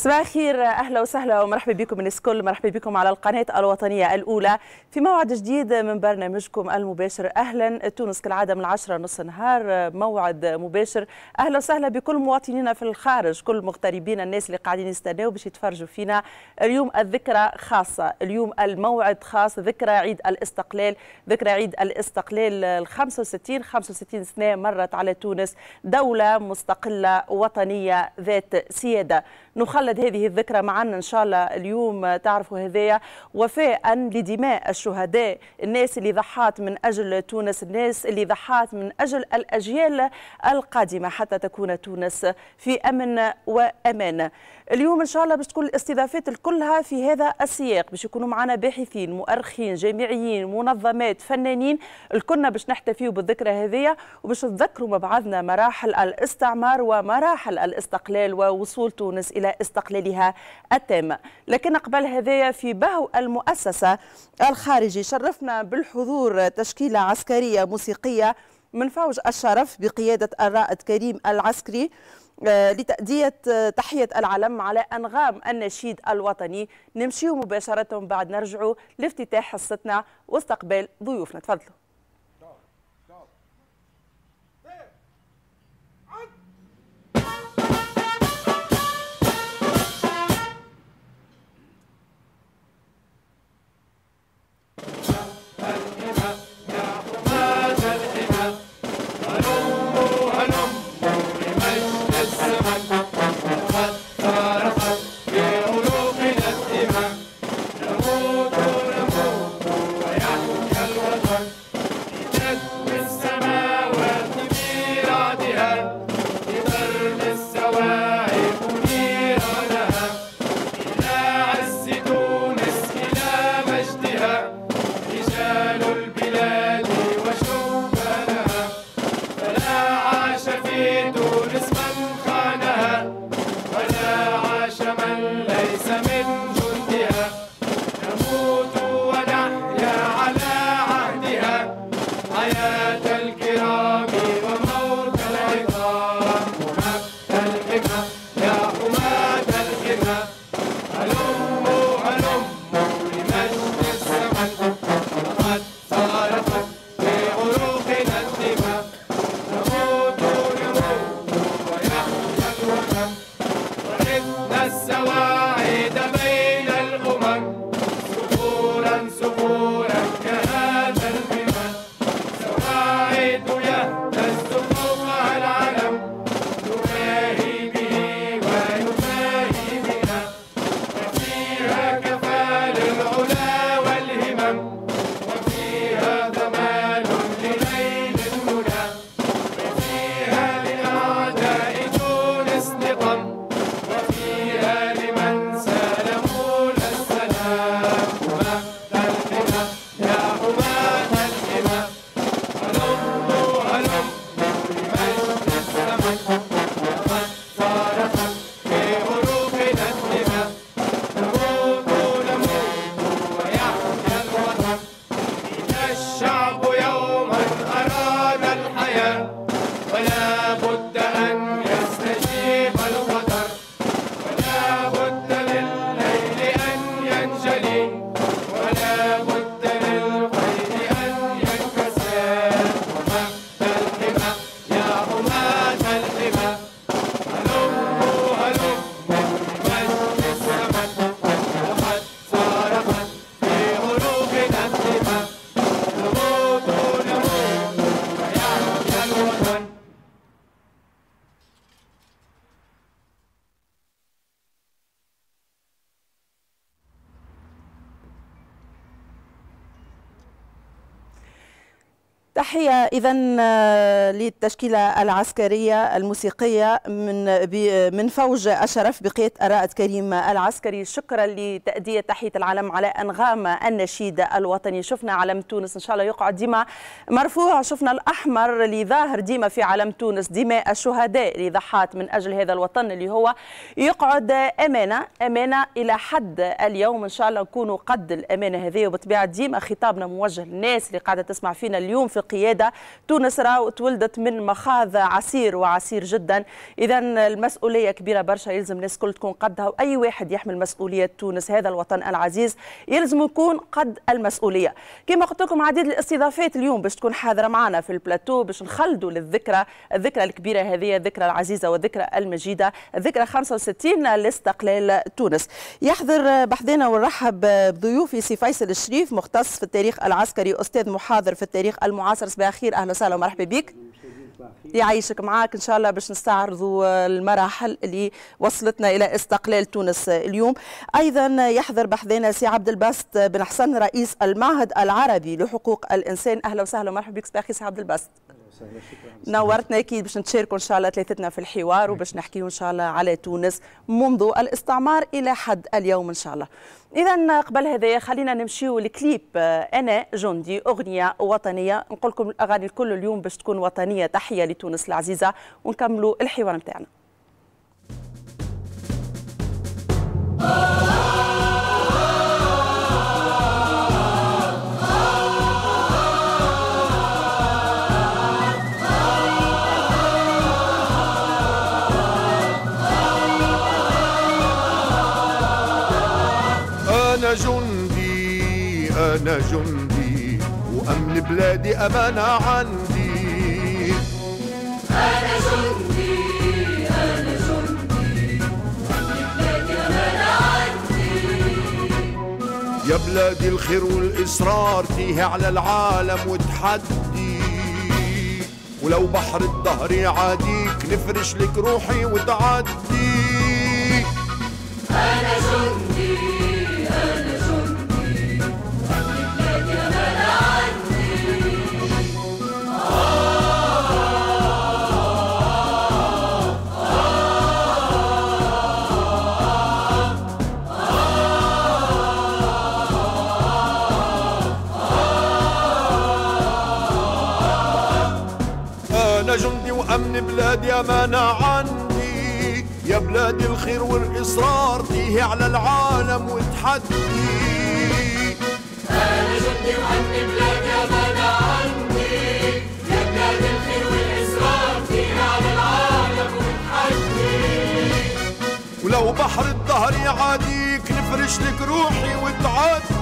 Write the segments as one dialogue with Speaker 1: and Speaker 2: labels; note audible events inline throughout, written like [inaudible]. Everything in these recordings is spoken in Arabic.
Speaker 1: صباح الخير اهلا وسهلا ومرحبا بكم الناس الكل مرحبا بكم على القناه الوطنيه الاولى في موعد جديد من برنامجكم المباشر اهلا تونس كالعاده من 10 نص نهار موعد مباشر اهلا وسهلا بكل مواطنينا في الخارج كل مغتربين الناس اللي قاعدين يستناو باش يتفرجوا فينا اليوم الذكرى خاصه اليوم الموعد خاص ذكرى عيد الاستقلال ذكرى عيد الاستقلال ال 65 65 سنه مرت على تونس دوله مستقله وطنيه ذات سياده نخلد هذه الذكرى معنا إن شاء الله اليوم تعرفوا هذايا وفاء لدماء الشهداء الناس اللي ضحات من أجل تونس الناس اللي ضحات من أجل الأجيال القادمة حتى تكون تونس في أمن وأمان اليوم ان شاء الله باش تكون الاستضافات كلها في هذا السياق باش يكونوا معنا باحثين مؤرخين جامعيين منظمات فنانين الكلنا باش نحتفيوا بالذكرى هذه وباش نتذكروا مع بعضنا مراحل الاستعمار ومراحل الاستقلال ووصول تونس الى استقلالها التام لكن قبل هذايا في بهو المؤسسه الخارجي شرفنا بالحضور تشكيله عسكريه موسيقيه من فوج الشرف بقيادة الرائد كريم العسكري آه، لتأدية آه، تحية العلم على أنغام النشيد الوطني نمشي مباشرة بعد نرجع لافتتاح حصتنا واستقبال ضيوفنا تفضلوا إذا آه، للتشكيلة العسكرية الموسيقية من من فوج الشرف بقية أراءة كريم العسكري شكرا لت تأدية تحية العلم على أنغام النشيد الوطني شفنا علم تونس إن شاء الله يقعد ديما مرفوع شفنا الأحمر اللي ظاهر ديما في علم تونس دماء الشهداء اللي ضحات من أجل هذا الوطن اللي هو يقعد أمانة أمانة إلى حد اليوم إن شاء الله نكونوا قد الأمانة هذه وبطبيعة ديما خطابنا موجه للناس اللي قاعدة تسمع فينا اليوم في قيادة تونس راو تولدت من مخاض عسير وعسير جدا إذا المسؤولية كبيرة برشا يلزم الناس كل تكون قدها وأي واحد يحمل مسؤولية تونس هذا الوطن العزيز يلزم يكون قد المسؤوليه كما قلت لكم عديد الاستضافات اليوم باش تكون حاضره معنا في البلاتو باش نخلدوا للذكرى الذكرى الكبيره هذه الذكرى العزيزه والذكرى المجيده الذكرى 65 لاستقلال تونس يحضر بحذنا ونرحب بضيوفي سي فيصل الشريف مختص في التاريخ العسكري استاذ محاضر في التاريخ المعاصر صباح الخير اهلا وسهلا ومرحبا بك يعيشك معاك ان شاء الله باش نستعرضوا المراحل اللي وصلتنا الى استقلال تونس اليوم ايضا يحضر بحذنا سي عبد الباسط بن حسن رئيس المعهد العربي لحقوق الانسان اهلا وسهلا ومرحبا بك سي عبد الباسط نورتنا اكيد باش نتشاركوا ان شاء الله ثلاثتنا في الحوار وباش نحكيوا ان شاء الله على تونس منذ الاستعمار الى حد اليوم ان شاء الله اذا قبل هذا خلينا نمشيو لكليب آه، انا جندي اغنيه وطنيه نقول لكم الاغاني الكل اليوم باش تكون وطنيه تحيه لتونس العزيزه ونكملوا الحوار نتاعنا
Speaker 2: أنا جندي وأمن بلادي أمانة عندي
Speaker 3: أنا جندي أنا جندي وأمن بلادي أمانة عندي
Speaker 2: يا بلادي الخير والإصرار فيه على العالم وتحدي ولو بحر الدهر يعاديك نفرش لك روحي وتعدي
Speaker 3: أنا جندي
Speaker 2: الزمن عني يا بلاد الخير والإصرار تيه على العالم وتحدي
Speaker 3: أنا جدي وأنت بلاد زمن عني يا بلاد الخير والإصرار تيه على العالم وتحدي
Speaker 2: ولو بحر الدهر يعاديك نفرش لك روحي وتعدي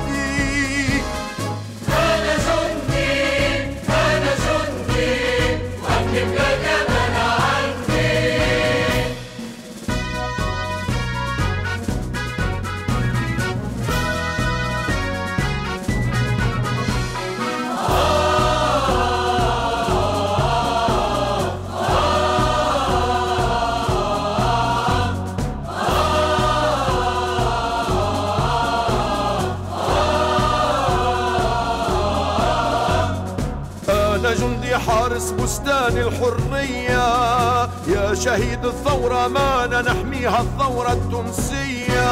Speaker 2: شهيد الثورة ما نحميها الثورة التونسية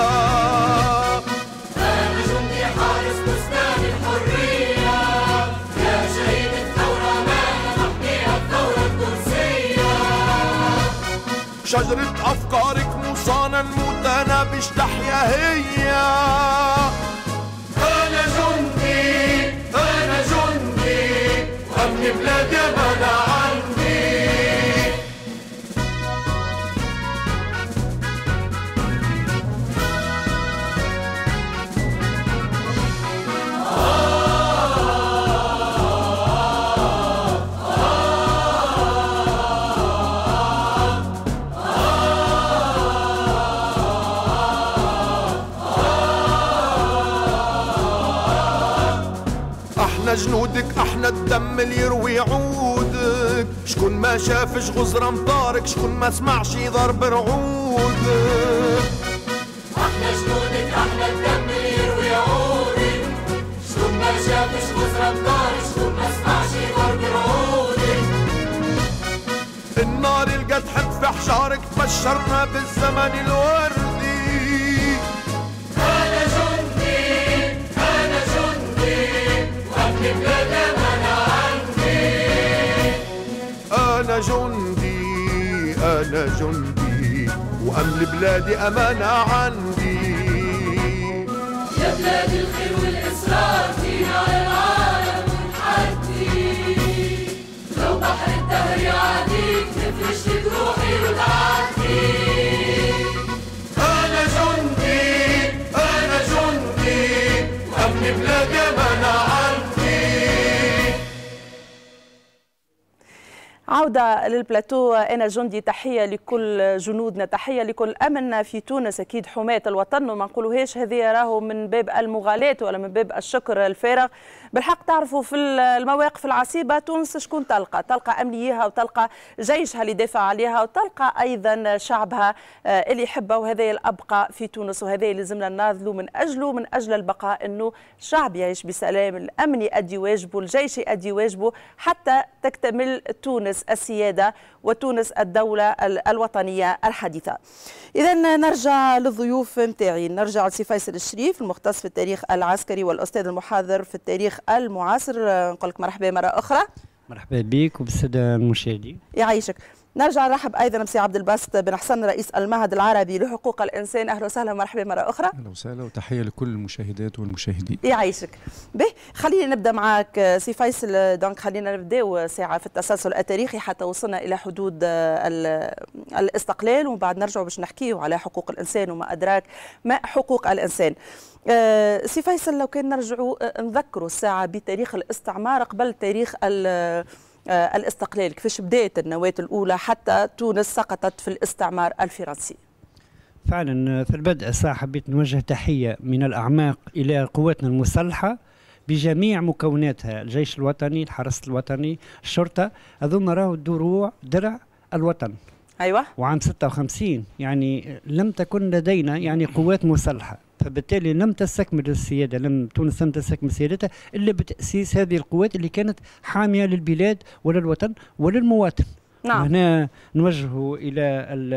Speaker 2: أنا جندي حارس
Speaker 3: بستان الحرية يا شهيد الثورة نحميها الثورة التونسية شجرة أفكارك
Speaker 2: مصانا باش تحيا هي أنا
Speaker 3: جندي أنا جندي أمن بلادي منعها
Speaker 2: على الدم اللي يروي عودك شكون ما شافش غزرة مطارك شكون ما سمعش ضرب رعودك
Speaker 3: احنا جنودك احنا الدم اللي يروي عودك شكون ما شافش غزرة مطارك شكون ما سمعش ضرب رعودك
Speaker 2: النار القد حد في حجارك بشرنا بالزمن الورد جندي وامن بلادي امانه عندي
Speaker 3: يا بلاد الخير والإصرار دين على العالم حدي لو بحر الدهر يعاديك نفرش لك وتعدي
Speaker 1: عودة للبلاتو أنا جندي تحية لكل جنودنا تحية لكل أمننا في تونس أكيد حماة الوطن وما نقولوهاش هذه راهو من باب المغالاة ولا من باب الشكر الفارغ بالحق تعرفوا في المواقف العصيبه تونس شكون تلقى تلقى امنيها وتلقى جيشها اللي دافع عليها وتلقى ايضا شعبها آه، اللي يحبها وهذا الابقى في تونس وهذا لازمنا ناضلوا من اجله من اجل البقاء انه الشعب يعيش بسلام الامن يؤدي واجبه الجيش يؤدي واجبه حتى تكتمل تونس السياده وتونس الدوله الوطنيه الحديثه اذا نرجع للضيوف نتاعي نرجع لسي فيصل الشريف المختص في التاريخ العسكري والاستاذ المحاضر في التاريخ المعاصر نقول لك مرحبا مرة أخرى
Speaker 4: مرحبا بك وبالسادة المشاهدين
Speaker 1: يعيشك نرجع نرحب ايضا بسي عبد الباسط بن حسن رئيس المعهد العربي لحقوق الانسان اهلا وسهلا ومرحبا مره اخرى
Speaker 5: اهلا وسهلا وتحيه لكل المشاهدات والمشاهدين
Speaker 1: يعيشك به خلينا نبدا معك آه، سي فيصل آه، دونك خلينا نبداو ساعه في التسلسل التاريخي حتى وصلنا الى حدود آه، الاستقلال ومن بعد نرجعوا باش نحكيو على حقوق الانسان وما ادراك ما حقوق الانسان سي فيصل لو كان نرجعوا نذكروا الساعه بتاريخ الاستعمار قبل تاريخ ال آه، الاستقلال كيفاش بدات النواة الأولى حتى تونس سقطت في الاستعمار الفرنسي
Speaker 4: فعلا آه، في البدء حبيت نوجه تحية من الأعماق إلى قواتنا المسلحة بجميع مكوناتها الجيش الوطني الحرس الوطني الشرطة أظن راهو دروع درع الوطن أيوة وعام 56 يعني لم تكن لدينا يعني قوات مسلحة فبالتالي لم تستكمل السيادة لم تونس لم تستكمل سيادتها إلا بتأسيس هذه القوات اللي كانت حامية للبلاد وللوطن وللمواطن نعم. هنا نوجه الى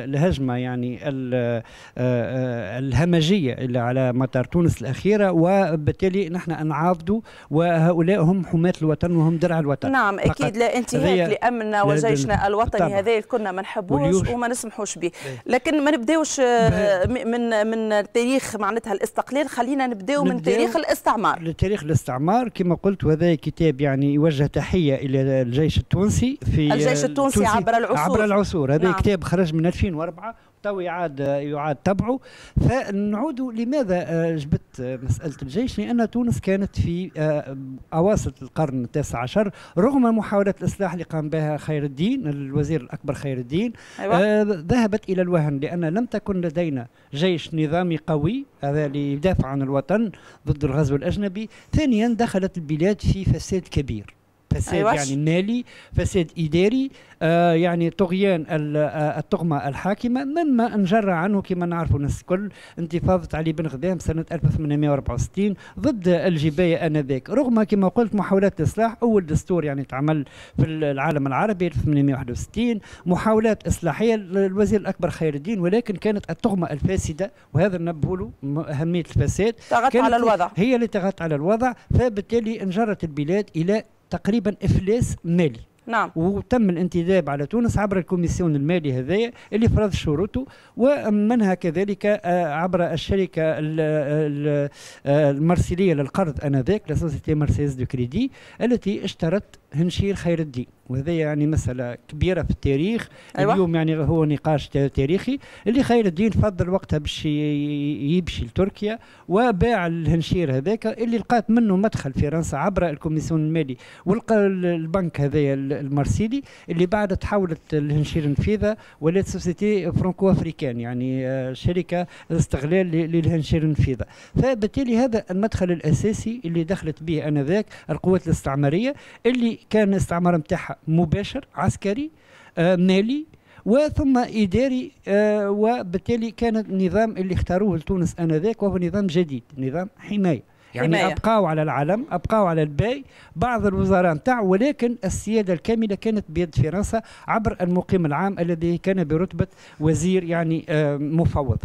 Speaker 4: الهجمه يعني آه، آه، الهمجيه اللي على مطار تونس الاخيره وبالتالي نحن نعاضدوا وهؤلاء هم حماه الوطن وهم درع الوطن نعم اكيد لا انتهاك لامننا وجيشنا الوطني
Speaker 1: هذا كنا ما نحبوش وما نسمحوش به إيه. لكن ما نبداوش آه، من من تاريخ معناتها الاستقلال خلينا نبداو من تاريخ
Speaker 4: الاستعمار لتاريخ الاستعمار كما قلت وهذا كتاب يعني يوجه تحيه الى الجيش التونسي في الجيش التونسي, التونسي عبر العصور عبر العصور هذا نعم. كتاب خرج من 2004 تو يعاد يعاد تبعه فنعود لماذا آه، جبت آه، مساله الجيش لان تونس كانت في آه، اواسط القرن التاسع عشر رغم محاولات الاصلاح اللي قام بها خير الدين الوزير الاكبر خير الدين أيوة. ذهبت الى الوهن لان لم تكن لدينا جيش نظامي قوي هذا اللي يدافع عن الوطن ضد الغزو الاجنبي ثانيا دخلت البلاد في فساد كبير فساد أيوة. يعني مالي فساد إداري آه يعني طغيان آه، الطغمة الحاكمة مما انجر عنه كما نعرفوا الناس الكل انتفاضة علي بن غدام سنة 1864 ضد الجباية آنذاك رغم كما قلت محاولات إصلاح أول دستور يعني تعمل في العالم العربي 1861 محاولات إصلاحية للوزير الأكبر خير الدين ولكن كانت الطغمة الفاسدة وهذا نبهله أهمية الفساد طغت على الوضع هي اللي طغت على الوضع فبالتالي انجرت البلاد إلى تقريبا افلاس مالي نعم وتم الانتداب على تونس عبر الكوميسيون المالي هذايا اللي فرض شروطه ومنها كذلك آه، عبر الشركه آه، المرسيليه للقرض انذاك لا سوسيتي مرسيز دو كريدي التي اشترت هنشير خير الدين وهذا يعني مسألة كبيرة في التاريخ أيوة. اليوم يعني هو نقاش تاريخي اللي خير الدين فضل وقتها باش يمشي لتركيا وباع الهنشير هذاك اللي لقات منه مدخل فرنسا عبر الكوميسيون المالي ولقى البنك هذايا المرسيلي اللي بعد تحولت الهنشير نفيذة ولات سوسيتي فرانكو افريكان يعني آه، شركة استغلال للهنشير نفيذة فبالتالي هذا المدخل الأساسي اللي دخلت به أنذاك القوات الاستعمارية اللي كان الاستعمار نتاعها مباشر عسكري آه، مالي وثم اداري آه، وبالتالي كان النظام اللي اختاروه لتونس انذاك وهو نظام جديد نظام حمايه يعني حماية. يعني ابقاوا على العلم ابقاوا على الباي بعض الوزراء نتاعو ولكن السياده الكامله كانت بيد فرنسا عبر المقيم العام الذي كان برتبه وزير يعني آه، مفوض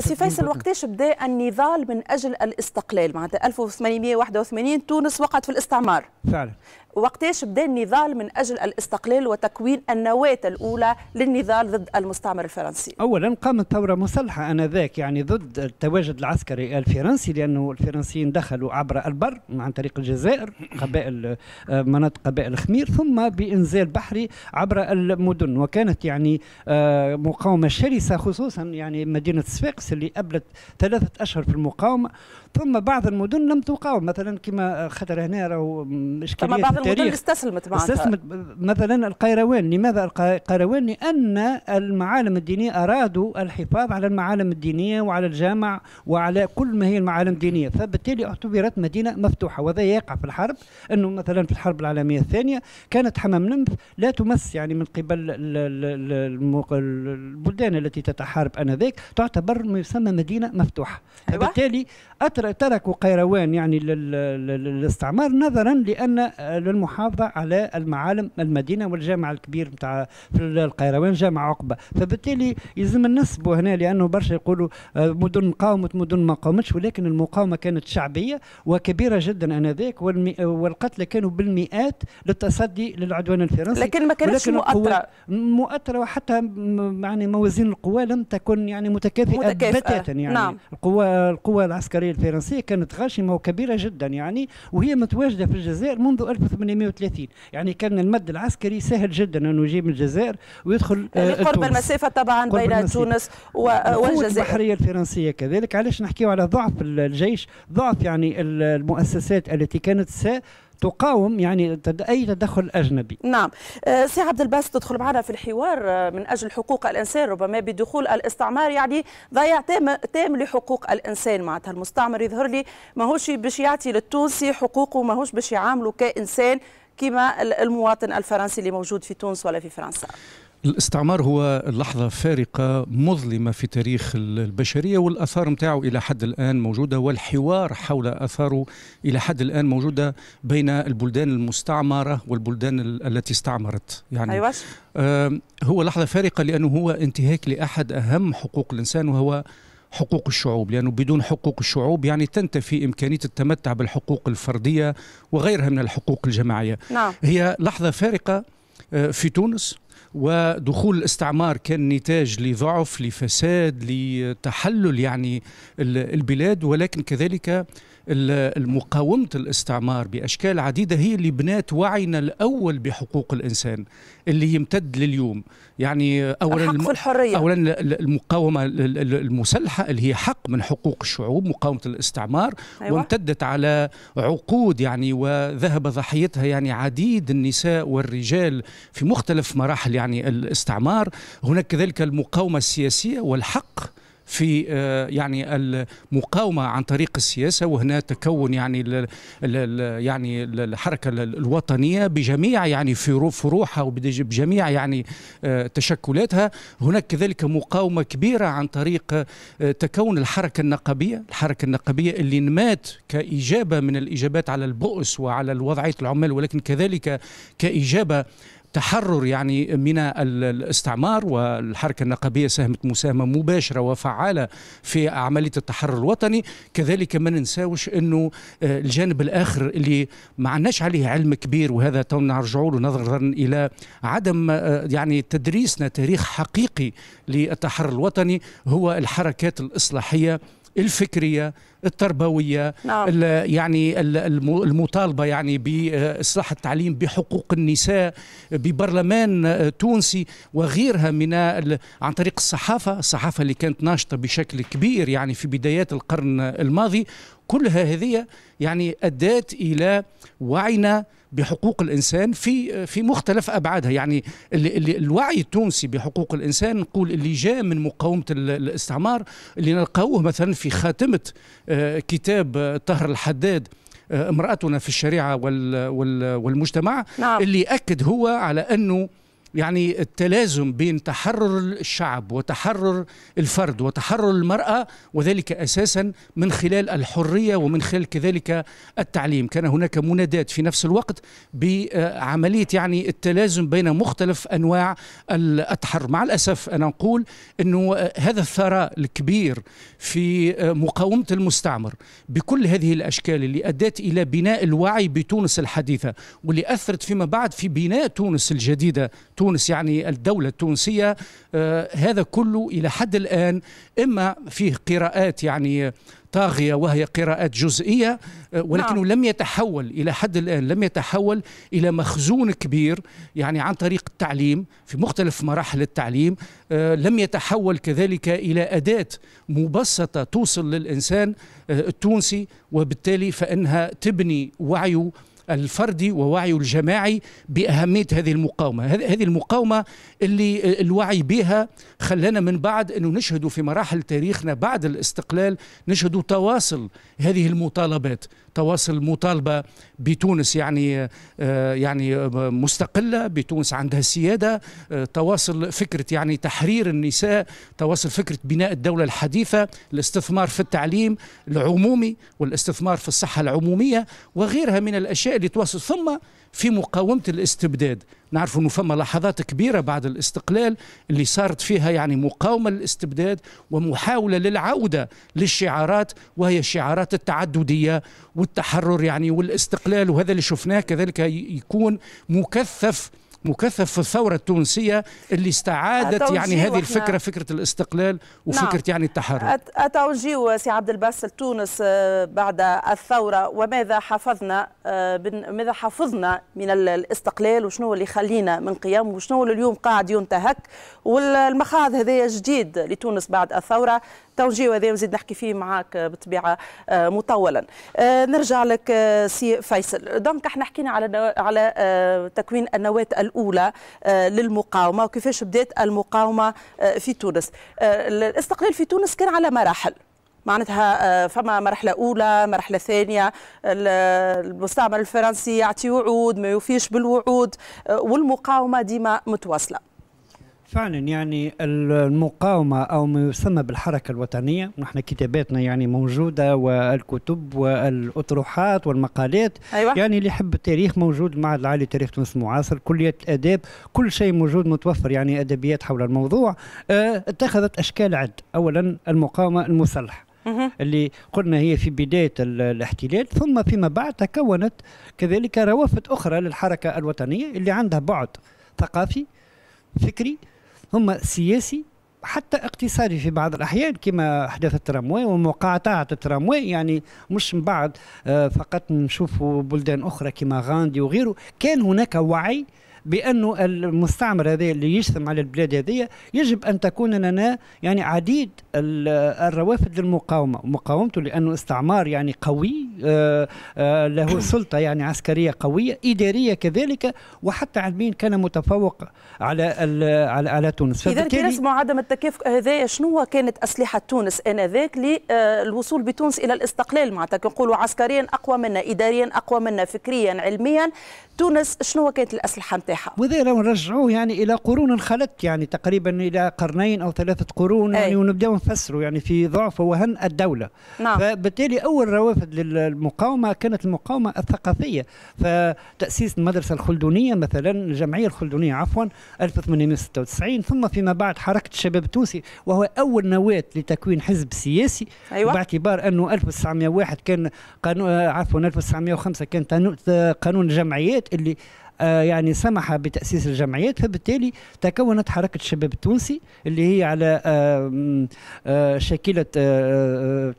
Speaker 4: سي فيصل وقتاش
Speaker 1: بدا النضال من اجل الاستقلال معناتها 1881 تونس وقعت في الاستعمار فعلا وقتاش بدا النضال من اجل الاستقلال وتكوين النواه الاولى للنضال ضد المستعمر الفرنسي؟
Speaker 4: اولا قامت ثوره مسلحه انذاك يعني ضد التواجد العسكري الفرنسي لانه الفرنسيين دخلوا عبر البر عن طريق الجزائر قبائل آه، مناطق قبائل الخمير ثم بانزال بحري عبر المدن وكانت يعني آه، مقاومه شرسه خصوصا يعني مدينه صفاقس اللي ابلت ثلاثه اشهر في المقاومه ثم بعض المدن لم تقاوم مثلا كما خطر هنا راهو اشكاليه ثم بعض المدن استسلمت معناتها استسلمت مثلا القيروان لماذا القيروان لان المعالم الدينيه ارادوا الحفاظ على المعالم الدينيه وعلى الجامع وعلى كل ما هي المعالم الدينيه فبالتالي اعتبرت مدينه مفتوحه وهذا يقع في الحرب انه مثلا في الحرب العالميه الثانيه كانت حمام نمث لا تمس يعني من قبل البلدان التي تتحارب انذاك تعتبر ما يسمى مدينه مفتوحه أيوة. فبالتالي أتى تركوا قيروان يعني للاستعمار نظرا لان للمحافظه على المعالم المدينه والجامع الكبير نتاع في القيروان جامع عقبه فبالتالي يلزم نسبوا هنا لانه برشا يقولوا آه، مدن قاومت مدن ما قاومتش ولكن المقاومه كانت شعبيه وكبيره جدا انذاك والقتلى كانوا بالمئات للتصدي للعدوان الفرنسي لكن ما كانتش مؤثره مؤثره وحتى يعني موازين القوى لم تكن يعني متكافئه متكافئة. بتاتا يعني نعم. القوى القوى العسكريه الفرنسيه الفرنسية كانت غاشمة وكبيرة جدا يعني وهي متواجدة في الجزائر منذ 1830 يعني كان المد العسكري سهل جدا أنه يجي من الجزائر ويدخل آه، يعني قرب المسافة طبعا بين تونس والجزائر البحرية الفرنسية كذلك علاش نحكيو على ضعف الجيش ضعف يعني المؤسسات التي كانت سهل تقاوم يعني أي تدخل أجنبي نعم آه، سي
Speaker 1: عبد الباس تدخل معنا في الحوار آه، من أجل حقوق الإنسان ربما بدخول الاستعمار يعني ضيع تام, تام لحقوق الإنسان معناتها المستعمر يظهر لي ماهوش باش يعطي للتونسي حقوقه ماهوش باش يعامله كإنسان كما المواطن الفرنسي اللي موجود في تونس ولا في فرنسا
Speaker 5: الاستعمار هو لحظة فارقة مظلمة في تاريخ البشرية والأثار متاعه إلى حد الآن موجودة والحوار حول أثاره إلى حد الآن موجودة بين البلدان المستعمرة والبلدان التي استعمرت يعني أيوة. هو لحظة فارقة لأنه هو انتهاك لأحد أهم حقوق الإنسان وهو حقوق الشعوب لأنه بدون حقوق الشعوب يعني تنتفي إمكانية التمتع بالحقوق الفردية وغيرها من الحقوق الجماعية نعم. هي لحظة فارقة آه، في تونس ودخول الاستعمار كان نتاج لضعف لفساد لتحلل يعني البلاد ولكن كذلك مقاومة الاستعمار بأشكال عديدة هي اللي بنات وعينا الأول بحقوق الإنسان اللي يمتد لليوم يعني أولا الحق الحرية. أولا المقاومة المسلحة اللي هي حق من حقوق الشعوب مقاومة الاستعمار أيوة. وامتدت على عقود يعني وذهب ضحيتها يعني عديد النساء والرجال في مختلف مراحل يعني الاستعمار هناك كذلك المقاومة السياسية والحق في آه، يعني المقاومه عن طريق السياسه وهنا تكون يعني يعني الحركه الوطنيه بجميع يعني فروعها وبجميع يعني آه، تشكلاتها هناك كذلك مقاومه كبيره عن طريق آه، تكون الحركه النقبيه الحركه النقبيه اللي نمات كاجابه من الاجابات على البؤس وعلى الوضعيه العمال ولكن كذلك كاجابه تحرر يعني من الاستعمار والحركة النقابية ساهمت مساهمة مباشرة وفعالة في عملية التحرر الوطني كذلك ما ننساوش أنه آه، الجانب الآخر اللي ما عناش عليه علم كبير وهذا تونا نرجعوا له نظرا إلى عدم آه، يعني تدريسنا تاريخ حقيقي للتحرر الوطني هو الحركات الإصلاحية الفكريه التربويه نعم. يعني المطالبه يعني باصلاح التعليم بحقوق النساء ببرلمان تونسي وغيرها من عن طريق الصحافه الصحافه اللي كانت ناشطه بشكل كبير يعني في بدايات القرن الماضي كلها هذه يعني أدت إلى وعينا بحقوق الانسان في في مختلف ابعادها يعني اللي اللي الوعي التونسي بحقوق الانسان نقول اللي جاء من مقاومه الاستعمار اللي نلقاوه مثلا في خاتمه آه، كتاب طهر الحداد آه، امراتنا في الشريعه والمجتمع نعم. اللي اكد هو على انه يعني التلازم بين تحرر الشعب وتحرر الفرد وتحرر المرأة وذلك أساسا من خلال الحرية ومن خلال كذلك التعليم كان هناك منادات في نفس الوقت بعملية يعني التلازم بين مختلف أنواع التحرر مع الأسف أنا أقول أنه هذا الثراء الكبير في مقاومة المستعمر بكل هذه الأشكال اللي أدت إلى بناء الوعي بتونس الحديثة واللي أثرت فيما بعد في بناء تونس الجديدة تونس يعني الدولة التونسية آه، هذا كله إلى حد الآن إما فيه قراءات يعني طاغية وهي قراءات جزئية آه، ولكنه نعم. لم يتحول إلى حد الآن لم يتحول إلى مخزون كبير يعني عن طريق التعليم في مختلف مراحل التعليم آه، لم يتحول كذلك إلى أداة مبسطة توصل للإنسان التونسي وبالتالي فإنها تبني وعيه الفردي ووعيه الجماعي بأهمية هذه المقاومة هذه المقاومة اللي الوعي بها خلانا من بعد أنه نشهد في مراحل تاريخنا بعد الاستقلال نشهد تواصل هذه المطالبات تواصل مطالبة بتونس يعني آه، يعني مستقلة بتونس عندها سيادة آه، تواصل فكرة يعني تحرير النساء تواصل فكرة بناء الدولة الحديثة الاستثمار في التعليم العمومي والاستثمار في الصحة العمومية وغيرها من الأشياء بالتالي تواصل ثم في مقاومة الاستبداد نعرف أنه فما لحظات كبيرة بعد الاستقلال اللي صارت فيها يعني مقاومة للاستبداد ومحاولة للعودة للشعارات وهي شعارات التعددية والتحرر يعني والاستقلال وهذا اللي شفناه كذلك يكون مكثف مكثف في الثوره التونسيه اللي استعادت يعني هذه الفكره فكره الاستقلال وفكره نعم. يعني التحرر
Speaker 1: اتوجيه سي عبد الباسل تونس آه، بعد الثوره وماذا حفظنا آه، ماذا حفظنا من الاستقلال وشنو اللي خلينا من قيام وشنو اللي اليوم قاعد ينتهك والمخاض هذايا جديد لتونس بعد الثوره توجيه هذا ونزيد نحكي فيه معاك بالطبيعه آه، مطولا آه، نرجع لك آه، سي فيصل دونك احنا حكينا على على تكوين النواه الاولى للمقاومه وكيفاش بدات المقاومه في تونس الاستقلال في تونس كان على مراحل معناتها فما مرحلة أولى مرحلة ثانية المستعمر الفرنسي يعطي وعود ما يوفيش بالوعود والمقاومة ديما متواصلة
Speaker 4: فعلا يعني المقاومة أو ما يسمى بالحركة الوطنية نحن كتاباتنا يعني موجودة والكتب والأطروحات والمقالات أيوة. يعني اللي يحب التاريخ موجود المعهد العالي لتاريخ تونس المعاصر كلية الآداب كل شيء موجود متوفر يعني أدبيات حول الموضوع اه اتخذت أشكال عد أولا المقاومة المسلحة اللي قلنا هي في بداية الاحتلال ثم فيما بعد تكونت كذلك روافد أخرى للحركة الوطنية اللي عندها بعد ثقافي فكري هم سياسي حتى اقتصادي في بعض الاحيان كما احداث الترامواي ومقاطعه الترامواي يعني مش من بعد آه، فقط نشوفوا بلدان اخرى كما غاندي وغيره كان هناك وعي بانه المستعمر هذا اللي يجثم على البلاد هذه يجب ان تكون لنا يعني عديد الروافد للمقاومه ومقاومته لانه استعمار يعني قوي آه، آه، له [coughs] سلطه يعني عسكريه قويه اداريه كذلك وحتى علميا كان متفوق على على على تونس اذا كان
Speaker 1: عدم التكافؤ هذا شنو كانت اسلحه تونس انذاك للوصول آه، بتونس الى الاستقلال معناتها نقولوا عسكريا اقوى منا اداريا اقوى منا فكريا علميا تونس شنو كانت الاسلحه نتاعها متاحه
Speaker 4: وذا لو نرجعوه يعني الى قرون خلت يعني تقريبا الى قرنين او ثلاثه قرون يعني أي. يعني ونبداو نفسروا يعني في ضعف وهن الدوله نعم. فبالتالي اول روافد للمقاومه كانت المقاومه الثقافيه فتاسيس المدرسه الخلدونيه مثلا الجمعيه الخلدونيه عفوا 1896 ثم فيما بعد حركه الشباب التونسي وهو اول نواه لتكوين حزب سياسي أيوة. باعتبار انه 1901 كان قانون عفوا 1905 كان قانون الجمعيات اللي آه، يعني سمح بتأسيس الجمعيات فبالتالي تكونت حركة الشباب التونسي اللي هي على آه، آه، شكيله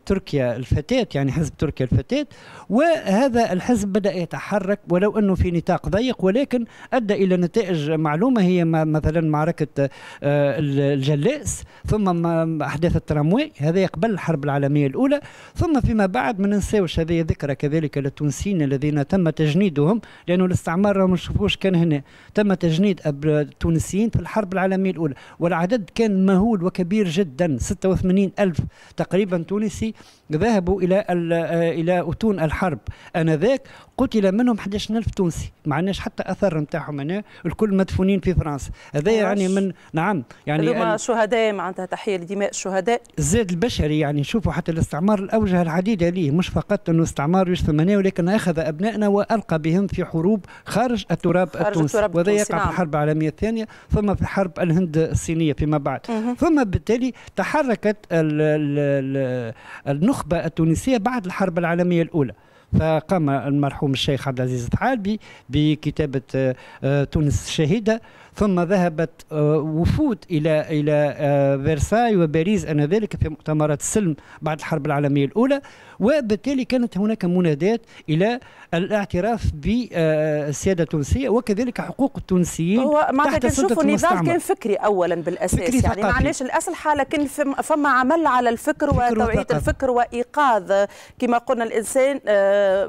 Speaker 4: تركيا الفتاة يعني حزب تركيا الفتاة وهذا الحزب بدأ يتحرك ولو أنه في نطاق ضيق ولكن أدى إلى نتائج معلومة هي مثلا معركة الجلاس ثم أحداث التراموي هذا قبل الحرب العالمية الأولى ثم فيما بعد ما ننساوش هذه ذكرى كذلك للتونسيين الذين تم تجنيدهم لأنه الاستعمار مش نشوفوش كان هنا تم تجنيد التونسيين في الحرب العالمية الأولى والعدد كان مهول وكبير جدا 86 ألف تقريبا تونسي ذهبوا إلى آه، إلى أتون الحرب آنذاك قتل منهم 11000 تونسي ما عندناش حتى أثر نتاعهم هنا الكل مدفونين في فرنسا هذا يعني من نعم يعني هذوما
Speaker 1: شهداء معناتها تحية لدماء الشهداء
Speaker 4: الزاد البشري يعني نشوفوا حتى الاستعمار الأوجه العديدة ليه مش فقط أنه استعمار يوسف ولكن أخذ أبنائنا وألقى بهم في حروب خارج التراب التونسي وهذا يقع في الحرب نعم. العالمية الثانية ثم في حرب الهند الصينية فيما بعد مه. ثم بالتالي تحركت الـ الـ النخبة التونسية بعد الحرب العالمية الأولى فقام المرحوم الشيخ عبد العزيز الثعالبي بكتابة آه، تونس الشهيدة ثم ذهبت آه، وفود إلى إلى آه، فرساي وباريس ذلك في مؤتمرات السلم بعد الحرب العالمية الأولى وبالتالي كانت هناك منادات إلى الاعتراف بالسيادة آه، التونسية وكذلك حقوق التونسيين هو معناتها نشوفوا النظام كان
Speaker 1: فكري أولا بالأساس فكري يعني معلش الأصل حالة كان فما عمل على الفكر وتوعية الفكر وإيقاظ كما قلنا الإنسان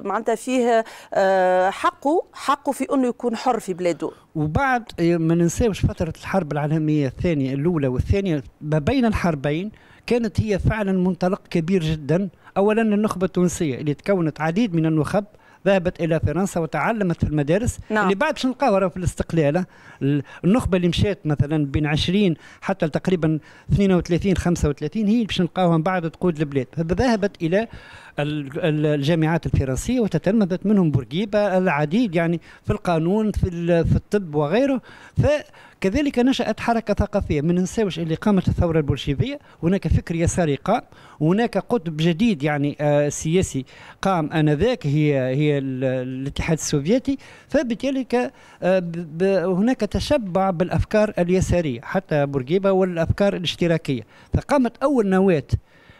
Speaker 1: معناتها فيه
Speaker 4: حقه حقه في أنه يكون حر في بلاده وبعد إيه، ما ننساوش فترة الحرب العالمية الثانية الأولى والثانية ما بين الحربين كانت هي فعلا منطلق كبير جدا أولا النخبة التونسية اللي تكونت عديد من النخب ذهبت الى فرنسا وتعلمت في المدارس نعم. اللي بعد نلقاوها في الاستقلال النخبه اللي مشات مثلا بين 20 حتى تقريبا 32 35 هي باش نلقاوها من بعد تقود البلاد فذهبت الى الجامعات الفرنسيه وتتلمذت منهم بورقيبه العديد يعني في القانون في في الطب وغيره فكذلك نشات حركه ثقافيه ما ننساوش اللي قامت الثوره البولشيفيه هناك فكر يساري قام هناك قطب جديد يعني آه، سياسي قام انذاك هي هي الاتحاد السوفيتي فبذلك آه، هناك تشبع بالافكار اليساريه حتى بورقيبه والافكار الاشتراكيه فقامت اول نواه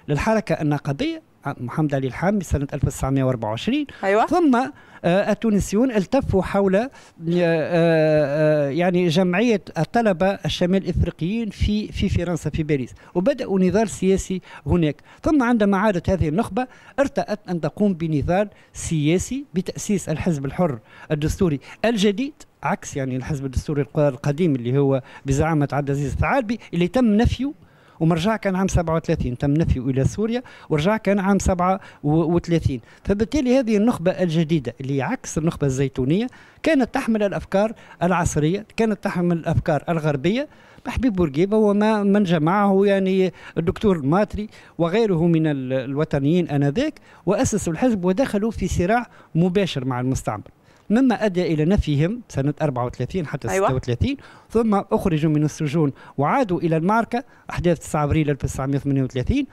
Speaker 4: للحركه النقابيه محمد علي الحامي سنة 1924 أيوة. ثم آه، التونسيون التفوا حول آه، آه، يعني جمعية الطلبة الشمال الإفريقيين في في فرنسا في باريس وبدأوا نضال سياسي هناك ثم عندما عادت هذه النخبة ارتأت أن تقوم بنضال سياسي بتأسيس الحزب الحر الدستوري الجديد عكس يعني الحزب الدستوري القديم اللي هو بزعامة عبد العزيز الثعالبي اللي تم نفيه ومرجع كان عام 37 تم نفيه الى سوريا ورجع كان عام 37 فبالتالي هذه النخبه الجديده اللي عكس النخبه الزيتونيه كانت تحمل الافكار العصريه كانت تحمل الافكار الغربيه حبيب بورقيبه وما من جمعه يعني الدكتور الماتري وغيره من الوطنيين انذاك واسسوا الحزب ودخلوا في صراع مباشر مع المستعمر مما أدى إلى نفيهم سنة 34 حتى أيوة. 36 ثم أخرجوا من السجون وعادوا إلى المعركة أحداث 9 أبريل 1938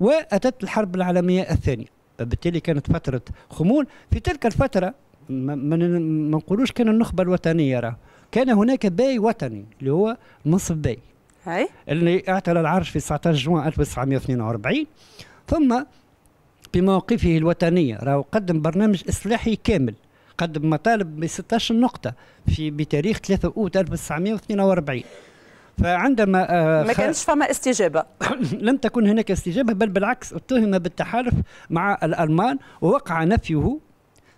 Speaker 4: وأتت الحرب العالمية الثانية فبالتالي كانت فترة خمول في تلك الفترة ما نقولوش كان النخبة الوطنية راه كان هناك باي وطني اللي هو منصف باي هاي. اللي اعتلى العرش في 19 جوان 1942 ثم بمواقفه الوطنية راه قدم برنامج إصلاحي كامل قدم مطالب ب 16 نقطة في بتاريخ 3 أوت 1942 فعندما آه، ما كانش فما استجابه [coughs] لم تكن هناك استجابه بل بالعكس اتهم بالتحالف مع الالمان ووقع نفيه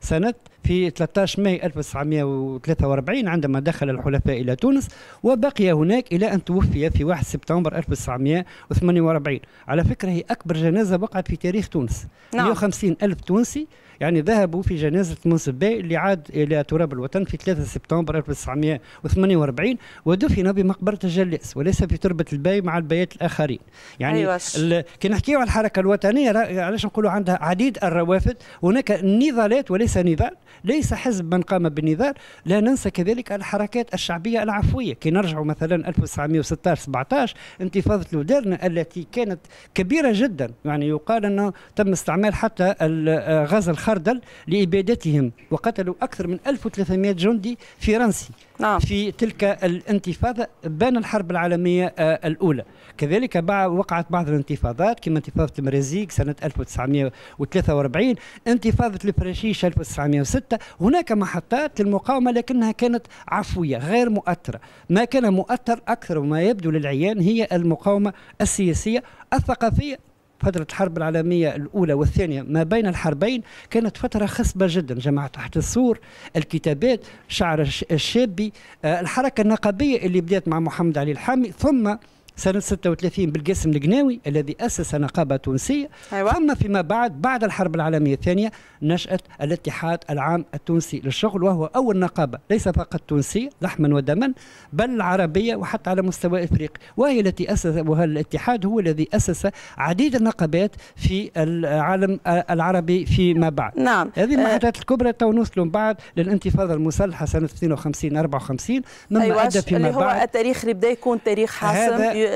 Speaker 4: سنة في 13 ماي 1943 عندما دخل الحلفاء إلى تونس وبقي هناك إلى أن توفي في 1 سبتمبر 1948 على فكرة هي أكبر جنازة وقعت في تاريخ تونس نعم. 150 ألف تونسي يعني ذهبوا في جنازة منصف باي اللي عاد إلى تراب الوطن في 3 سبتمبر 1948 ودفن بمقبرة الجلاس وليس في تربة الباي مع البيات الآخرين يعني أيوة. كي نحكيو على الحركة الوطنية علاش نقولوا عندها عديد الروافد هناك نضالات وليس نضال ليس حزب من قام بالنضال لا ننسى كذلك الحركات الشعبية العفوية كي نرجع مثلا 1916 17 انتفاضة لودرنا التي كانت كبيرة جدا يعني يقال أنه تم استعمال حتى آه، غاز الخردل لإبادتهم وقتلوا أكثر من 1300 جندي فرنسي نعم. في تلك الانتفاضة بين الحرب العالمية آه، الأولى كذلك وقعت بعض الانتفاضات كما انتفاضة المرازيق سنة 1943 انتفاضة الفرشيش 1906 هناك محطات للمقاومة لكنها كانت عفوية غير مؤثرة ما كان مؤثر أكثر وما يبدو للعيان هي المقاومة السياسية الثقافية فترة الحرب العالمية الأولى والثانية ما بين الحربين كانت فترة خصبة جدا جماعة تحت السور الكتابات شعر الشابي آه، الحركة النقابية اللي بدأت مع محمد علي الحامي ثم سنة 36 بالقاسم القناوي الذي أسس نقابة تونسية أيوة. ثم فيما بعد بعد الحرب العالمية الثانية نشأت الاتحاد العام التونسي للشغل وهو أول نقابة ليس فقط تونسية لحما ودما بل عربية وحتى على مستوى إفريقيا وهي التي أسس وهذا الاتحاد هو الذي أسس عديد النقابات في العالم آه، العربي فيما بعد نعم هذه آه. المحطات الكبرى تو نوصلوا بعد للانتفاضة المسلحة سنة 52 54 مما أيوة. أدى فيما اللي هو بعد
Speaker 1: التاريخ اللي بدا يكون تاريخ حاسم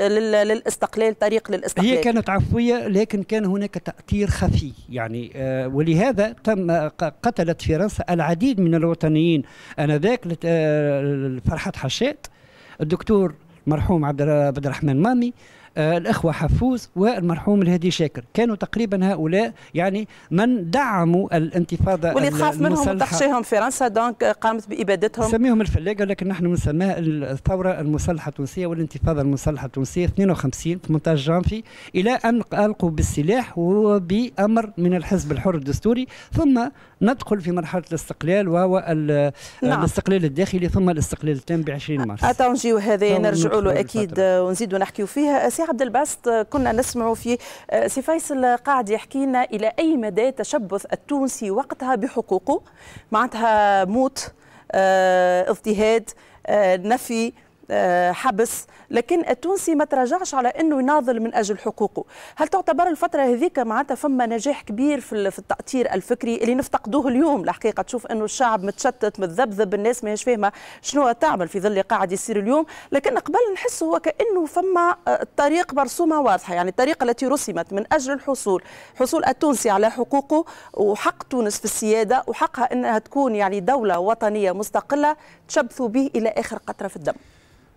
Speaker 1: للاستقلال طريق للاستقلال هي كانت
Speaker 4: عفوية لكن كان هناك تأثير خفي يعني آه، ولهذا تم قتلت فرنسا العديد من الوطنيين آنذاك آه، فرحة حشيت الدكتور مرحوم عبد الرحمن مامي آه، الأخوة حفوز والمرحوم الهادي شاكر كانوا تقريبا هؤلاء يعني من دعموا الانتفاضة واللي خاف منهم تخشيهم فرنسا دونك قامت بإبادتهم سميهم الفلاقة لكن نحن نسميها الثورة المسلحة التونسية والانتفاضة المسلحة التونسية 52 18 جانفي إلى أن ألقوا بالسلاح وبأمر من الحزب الحر الدستوري ثم ندخل في مرحله الاستقلال وهو نعم. الاستقلال الداخلي ثم الاستقلال التام ب 20 مارس اتاو
Speaker 1: نجيو هذا نعم، نرجعوا له اكيد ونزيدوا نحكيو فيها سي عبد الباسط كنا نسمعوا في آه، سي فيصل قاعد يحكي لنا الى اي مدى تشبث التونسي وقتها بحقوقه معناتها موت آه، اضطهاد آه، نفي آه، حبس لكن التونسي ما تراجعش على انه يناضل من اجل حقوقه هل تعتبر الفتره هذيك معناتها فما نجاح كبير في التاطير الفكري اللي نفتقدوه اليوم الحقيقه تشوف انه الشعب متشتت متذبذب الناس ماهيش فاهمه شنو تعمل في ظل اللي قاعد يصير اليوم لكن قبل نحس هو كانه فما آه، طريق مرسومه واضحه يعني الطريقه التي رسمت من اجل الحصول حصول التونسي على حقوقه وحق تونس في السياده وحقها انها تكون يعني دوله وطنيه مستقله تشبثوا به الى اخر قطره في الدم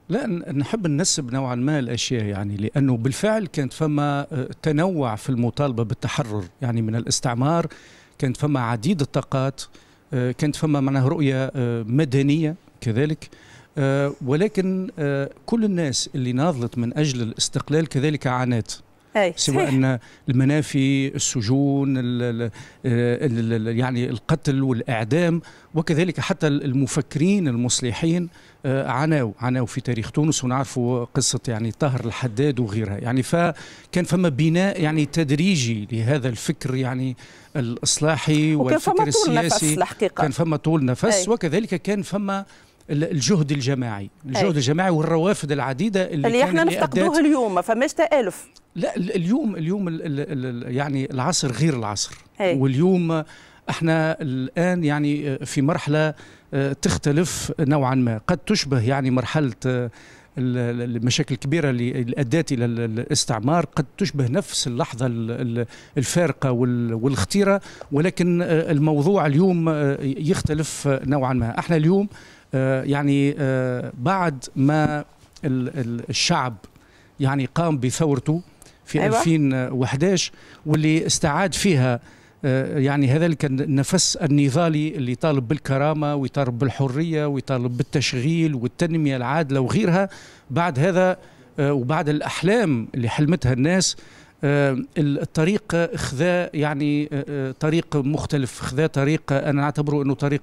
Speaker 5: لا نحب ننسب نوعا ما الاشياء يعني لانه بالفعل كانت فما آه، تنوع في المطالبه بالتحرر يعني من الاستعمار كانت فما عديد الطاقات آه، كانت فما معناها رؤيه آه، مدنيه كذلك ولكن كل الناس اللي ناضلت من اجل الاستقلال كذلك عانت أي. سواء ان المنافي السجون الـ الـ الـ يعني القتل والاعدام وكذلك حتى المفكرين المصلحين آه، عناو عناو في تاريخ تونس ونعرفوا قصه يعني طاهر الحداد وغيرها يعني فكان فما بناء يعني تدريجي لهذا الفكر يعني الاصلاحي والفكر السياسي الحقيقة. كان فما طول نفس أي. وكذلك كان فما الجهد الجماعي الجهد أي. الجماعي والروافد العديده اللي, اللي احنا نفتقدوه اليوم
Speaker 1: ما فماش تالف لا اليوم اليوم الـ
Speaker 5: الـ الـ يعني العصر غير العصر أي. واليوم احنا الان يعني آه، في مرحله آه، تختلف نوعا ما قد تشبه يعني مرحله آه، المشاكل الكبيره اللي ادت الى الاستعمار قد تشبه نفس اللحظه الفارقه والخطيره ولكن الموضوع اليوم يختلف نوعا ما احنا اليوم يعني بعد ما الشعب يعني قام بثورته في أيوة. 2011 واللي استعاد فيها آه، يعني هذلك النفس النضالي اللي طالب بالكرامة ويطالب بالحرية ويطالب بالتشغيل والتنمية العادلة وغيرها بعد هذا آه، وبعد الأحلام اللي حلمتها الناس آه، الطريق خذا يعني طريق مختلف خذا طريق انا اعتبره انه طريق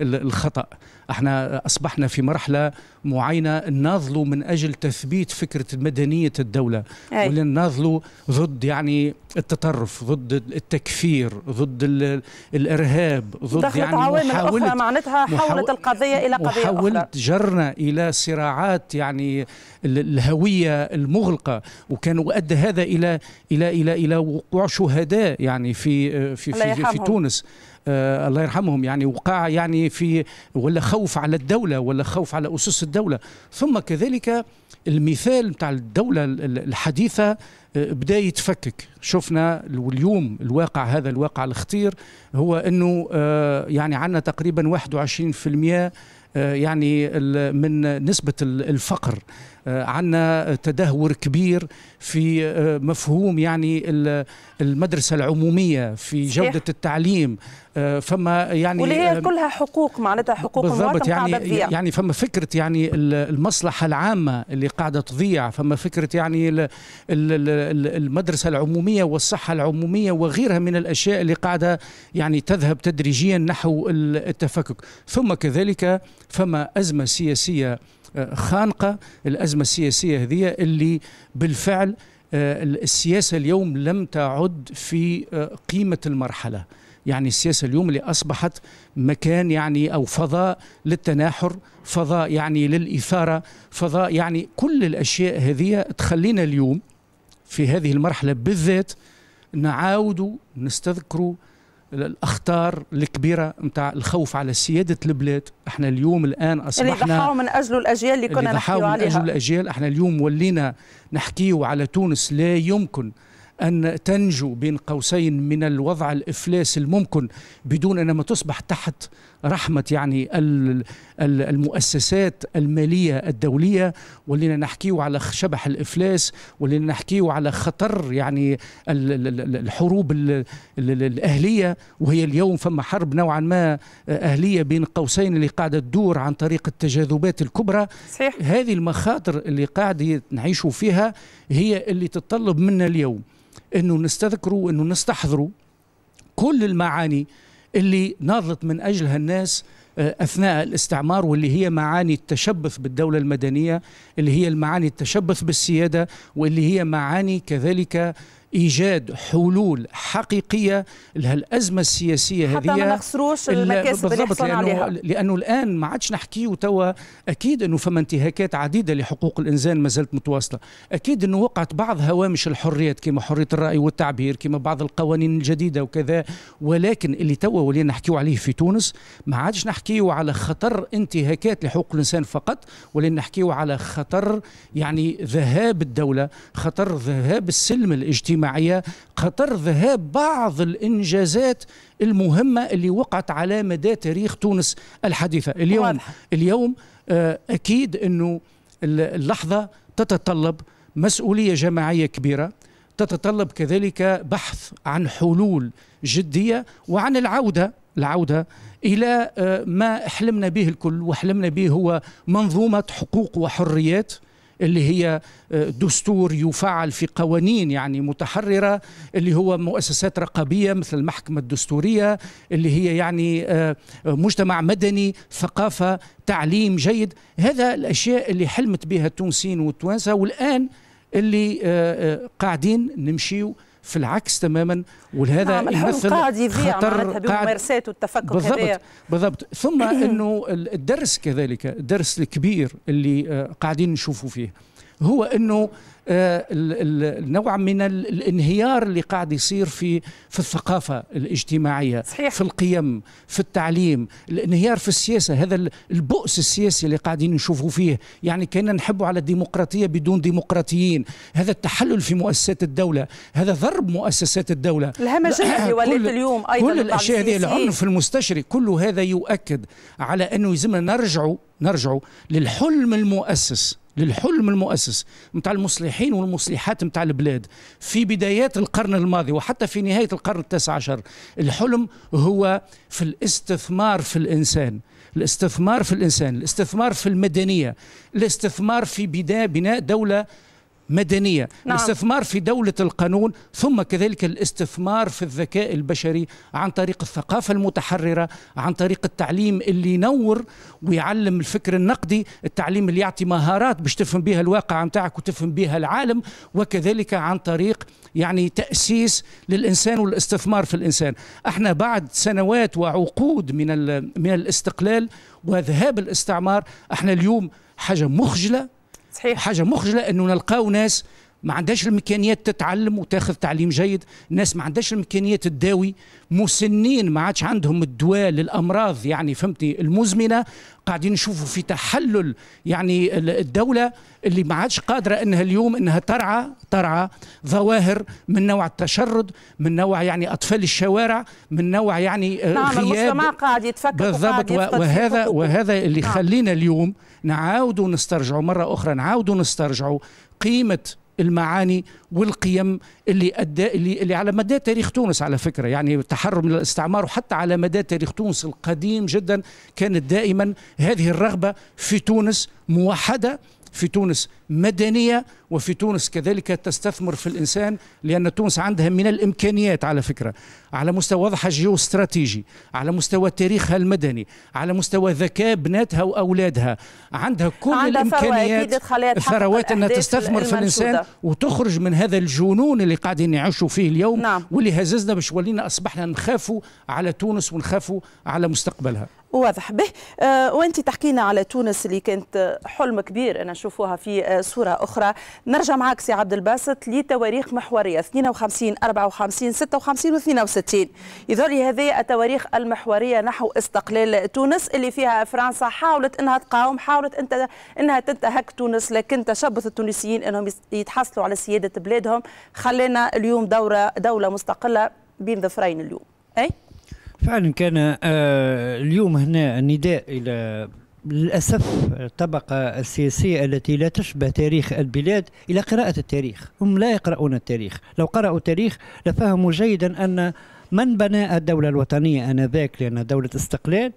Speaker 5: الخطا احنا اصبحنا في مرحله معينه ناضلوا من اجل تثبيت فكره مدنيه الدوله ولا ناضلوا ضد يعني التطرف ضد التكفير ضد الارهاب ضد يعني عوامل محاولة أخرى معناتها حولت
Speaker 1: القضيه الى قضيه اخرى
Speaker 5: جرنا الى صراعات يعني الهويه المغلقه وكان ادى هذا الى الى الى الى, إلى وقوع شهداء يعني في في في, في, في تونس آه، الله يرحمهم يعني وقع يعني في ولا خوف على الدولة ولا خوف على أسس الدولة ثم كذلك المثال نتاع الدولة الحديثة آه، بدا يتفكك شفنا اليوم الواقع هذا الواقع الخطير هو أنه آه، يعني عندنا تقريبا 21% يعني من نسبة الفقر آه، عندنا تدهور كبير في آه، مفهوم يعني المدرسة العمومية في جودة التعليم آه، فما يعني واللي هي
Speaker 1: كلها حقوق معناتها حقوق بالضبط يعني يعني
Speaker 5: فما فكره يعني المصلحه العامه اللي قاعده تضيع فما فكره يعني المدرسه العموميه والصحه العموميه وغيرها من الاشياء اللي قاعده يعني تذهب تدريجيا نحو التفكك ثم كذلك فما ازمه سياسيه خانقة الأزمة السياسية هذه اللي بالفعل آه، السياسة اليوم لم تعد في آه، قيمة المرحلة يعني السياسة اليوم اللي أصبحت مكان يعني أو فضاء للتناحر فضاء يعني للإثارة فضاء يعني كل الأشياء هذه تخلينا اليوم في هذه المرحلة بالذات نعاود نستذكر الاخطار الكبيره نتاع الخوف على سياده البلاد احنا اليوم الان اصبحنا اللي ضحاوا من
Speaker 1: اجل الاجيال اللي كنا نحكيو عليها من اجل الاجيال احنا
Speaker 5: اليوم ولينا نحكيو على تونس لا يمكن أن تنجو بين قوسين من الوضع الإفلاس الممكن بدون أن ما تصبح تحت رحمه يعني المؤسسات الماليه الدوليه ولينا نحكيه على شبح الافلاس ولينا نحكيه على خطر يعني الحروب الاهليه وهي اليوم فما حرب نوعا ما اهليه بين قوسين اللي قاعده تدور عن طريق التجاذبات الكبرى صحيح. هذه المخاطر اللي قاعد نعيش فيها هي اللي تتطلب منا اليوم انه نستذكروا انه نستحضروا كل المعاني اللي ناضلت من أجلها الناس آه، أثناء الاستعمار واللي هي معاني التشبث بالدولة المدنية اللي هي المعاني التشبث بالسيادة واللي هي معاني كذلك ايجاد حلول حقيقيه لهالازمه السياسيه هذه حتى ما نخسروش المكاسب اللي حصلنا عليها لانه, الان ما عادش نحكيو توا اكيد انه فما انتهاكات عديده لحقوق الانسان ما زالت متواصله اكيد انه وقعت بعض هوامش الحريات كما حريه الراي والتعبير كما بعض القوانين الجديده وكذا ولكن اللي توا ولينا نحكيو عليه في تونس ما عادش نحكيو على خطر انتهاكات لحقوق الانسان فقط ولينا نحكيو على خطر يعني ذهاب الدوله خطر ذهاب السلم الاجتماعي الاجتماعيه خطر ذهاب بعض الانجازات المهمه اللي وقعت على مدى تاريخ تونس الحديثه اليوم واضح. اليوم آه، اكيد انه اللحظه تتطلب مسؤوليه جماعيه كبيره تتطلب كذلك بحث عن حلول جديه وعن العوده العوده الى آه، ما حلمنا به الكل وحلمنا به هو منظومه حقوق وحريات اللي هي آه، دستور يفعل في قوانين يعني متحرره اللي هو مؤسسات رقابيه مثل المحكمه الدستوريه اللي هي يعني آه، مجتمع مدني ثقافه تعليم جيد هذا الاشياء اللي حلمت بها التونسيين والتوانسه والان اللي آه، قاعدين نمشيو في العكس تماما ولهذا نعم يمثل خطر بممارساته
Speaker 1: التفكك بالضبط
Speaker 5: بالضبط ثم [coughs] انه الدرس كذلك الدرس الكبير اللي آه، قاعدين نشوفوا فيه هو انه آه، نوع من الانهيار اللي قاعد يصير في في الثقافه الاجتماعيه صحيح. في القيم في التعليم الانهيار في السياسه هذا البؤس السياسي اللي قاعدين نشوفوا فيه يعني كنا نحبوا على الديمقراطيه بدون ديمقراطيين هذا التحلل في مؤسسات الدوله هذا ضرب مؤسسات الدوله الهمجيه اللي اليوم ايضا كل الاشياء هذه العنف المستشري كل هذا يؤكد على انه يلزمنا نرجعوا نرجعوا للحلم المؤسس للحلم المؤسس متاع المصلحين والمصلحات متاع البلاد في بدايات القرن الماضي وحتى في نهاية القرن التاسع عشر الحلم هو في الاستثمار في الإنسان الاستثمار في الإنسان الاستثمار في المدنية الاستثمار في بناء دولة مدنية نعم. الاستثمار في دولة القانون ثم كذلك الاستثمار في الذكاء البشري عن طريق الثقافة المتحررة عن طريق التعليم اللي ينور ويعلم الفكر النقدي التعليم اللي يعطي مهارات باش تفهم بها الواقع نتاعك وتفهم بها العالم وكذلك عن طريق يعني تأسيس للإنسان والاستثمار في الإنسان احنا بعد سنوات وعقود من من الاستقلال وذهاب الاستعمار احنا اليوم حاجة مخجلة صحيح. حاجه مخجله انه نلقاو ناس ما عندهاش الامكانيات تتعلم وتاخذ تعليم جيد الناس ما عندهاش الامكانيات تداوي مسنين ما عادش عندهم الدواء للامراض يعني فهمتي المزمنه قاعدين نشوفوا في تحلل يعني الدوله اللي ما عادش قادره انها اليوم انها ترعى ترعى ظواهر من نوع التشرد من نوع يعني اطفال الشوارع من نوع يعني آه، نعم
Speaker 1: قاعد يتفكك بالضبط وهذا وهذا
Speaker 5: اللي نعم. خلينا اليوم نعاودوا نسترجعوا مره اخرى نعاودوا نسترجعوا قيمه المعاني والقيم اللي أدى اللي, اللي على مدى تاريخ تونس على فكره يعني التحرر من الاستعمار وحتى على مدى تاريخ تونس القديم جدا كانت دائما هذه الرغبه في تونس موحده في تونس مدنية وفي تونس كذلك تستثمر في الإنسان لأن تونس عندها من الإمكانيات على فكرة على مستوى وضعها جيوستراتيجي على مستوى تاريخها المدني على مستوى ذكاء بناتها وأولادها عندها كل عندها الإمكانيات ثروات أنها تستثمر في الإنسان وتخرج من هذا الجنون اللي قاعدين يعيشوا فيه اليوم نعم. واللي هززنا باش ولينا أصبحنا نخافوا على تونس ونخافوا على مستقبلها
Speaker 1: واضح به آه وانت تحكينا على تونس اللي كانت حلم كبير انا نشوفوها في آه، صورة أخرى نرجع معك سي عبد الباسط لتواريخ محورية 52 54 56 و 62 يظهر لي هذه التواريخ المحورية نحو استقلال تونس اللي فيها فرنسا حاولت أنها تقاوم حاولت أنت أنها تنتهك تونس لكن تشبث التونسيين أنهم يتحصلوا على سيادة بلادهم خلينا اليوم دورة دولة مستقلة بين ظفرين اليوم أي؟
Speaker 4: فعلا كان آه، اليوم هنا النداء إلى للأسف الطبقة السياسية التي لا تشبه تاريخ البلاد إلى قراءة التاريخ هم لا يقرؤون التاريخ لو قرأوا التاريخ لفهموا جيدا أن من بنى الدولة الوطنية آنذاك لأنها دولة استقلال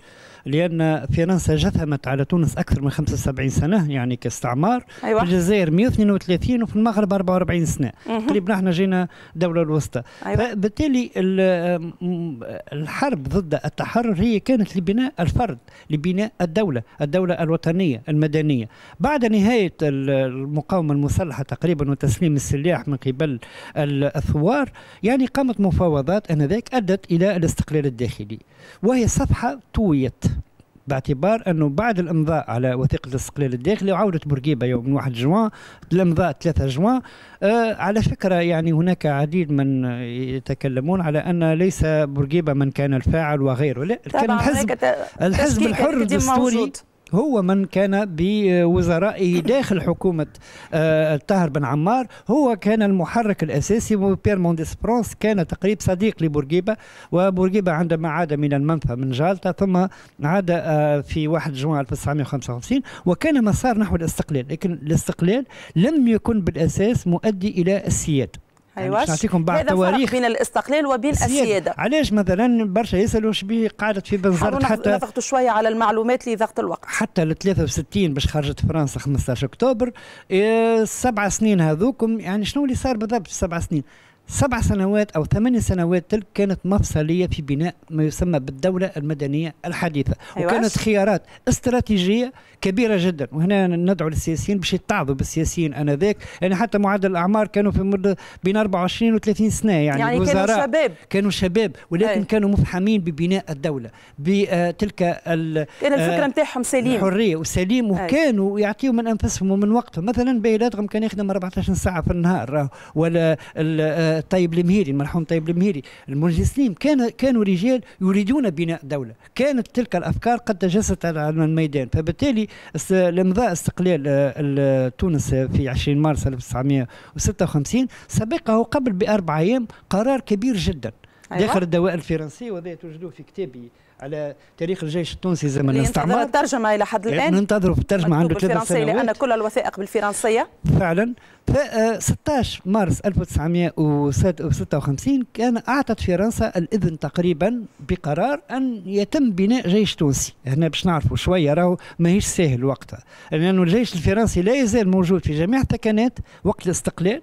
Speaker 4: لان فرنسا جثمت على تونس اكثر من 75 سنه يعني كاستعمار أيوة. في الجزائر 132 وفي المغرب 44 سنه تقريبا احنا جينا الدوله الوسطى أيوة. فبالتالي الحرب ضد التحرر هي كانت لبناء الفرد لبناء الدوله الدوله الوطنيه المدنيه بعد نهايه المقاومه المسلحه تقريبا وتسليم السلاح من قبل الثوار يعني قامت مفاوضات انذاك ادت الى الاستقلال الداخلي وهي صفحه طويت باعتبار انه بعد الامضاء على وثيقه الاستقلال الداخلي وعوده بورقيبه يوم 1 جوان الامضاء 3 جوان آه على فكره يعني هناك عديد من يتكلمون على ان ليس بورقيبه من كان الفاعل وغيره لا كان الحزب الحزب الحر الدستوري هو من كان بوزرائه داخل حكومة آه، طاهر بن عمار هو كان المحرك الأساسي بير مونديس برونس كان تقريب صديق لبورقيبة وبورقيبة عندما عاد من المنفى من جالطة ثم عاد آه، في 1 جوان 1955 وكان مسار نحو الاستقلال لكن الاستقلال لم يكن بالأساس مؤدي إلى السيادة يعني نعطيكم بعض التواريخ
Speaker 1: بين الاستقلال وبين السياده,
Speaker 4: علاش مثلا برشا يسالوا شبيه قعدت في بنزرت حتى نضغطوا
Speaker 1: شويه على المعلومات لضغط الوقت
Speaker 4: حتى ل 63 باش خرجت فرنسا 15 اكتوبر السبع إيه، سنين هذوكم يعني شنو اللي صار بالضبط في السبع سنين سبع سنوات أو ثمان سنوات تلك كانت مفصلية في بناء ما يسمى بالدولة المدنية الحديثة أيوة. وكانت خيارات استراتيجية كبيرة جدا وهنا ندعو للسياسيين باش يتعظوا بالسياسيين أنذاك يعني حتى معدل الأعمار كانوا في بين 24 و 30 سنة يعني, يعني كانوا شباب كانوا شباب ولكن أي. كانوا مفحمين ببناء الدولة بتلك ال كان الفكرة آه، نتاعهم سليم الحرية وسليم وكانوا يعطيوا من أنفسهم ومن وقتهم مثلا بيلاتهم كان يخدم 14 ساعة في النهار ولا آه، طيب المهيري المرحوم طيب المهيري المنجسين كان كانوا رجال يريدون بناء دولة كانت تلك الأفكار قد تجسدت على الميدان فبالتالي لمضاء استقلال آه، تونس في 20 مارس 1956 سبقه قبل بأربع أيام قرار كبير جدا أيوة. داخل الدوائر الفرنسية وهذا تجدوه في كتابي على تاريخ الجيش التونسي زمن الاستعمار إيه، الترجمه الى حد إيه، الان ننتظر في الترجمه عنده ثلاث سنوات لان كل الوثائق بالفرنسيه فعلا ف 16 آه، مارس 1956 كان اعطت فرنسا الاذن تقريبا بقرار ان يتم بناء جيش تونسي هنا باش نعرفوا شويه راهو ماهيش ساهل وقتها يعني الجيش الفرنسي لا يزال موجود في جميع تكنات وقت الاستقلال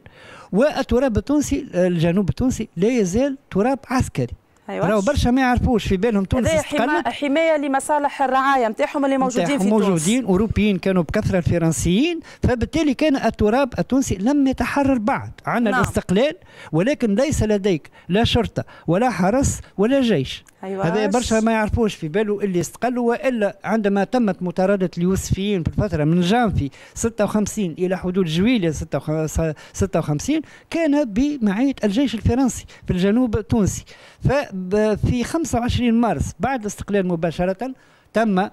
Speaker 4: والتراب التونسي آه، الجنوب التونسي لا يزال تراب عسكري أيوة. راهو برشا ما يعرفوش في بالهم تونس استقلت
Speaker 1: حمايه لمصالح الرعايه نتاعهم اللي موجودين في تونس موجودين
Speaker 4: اوروبيين كانوا بكثره الفرنسيين فبالتالي كان التراب التونسي لم يتحرر بعد عن نعم. الاستقلال ولكن ليس لديك لا شرطه ولا حرس ولا جيش أيوة هذا برشا ما يعرفوش في باله اللي استقلوا والا عندما تمت مطارده اليوسفيين في الفتره من جانفي 56 الى حدود جويليا 56 كان بمعيه الجيش الفرنسي في الجنوب التونسي ففي 25 مارس بعد الاستقلال مباشره تم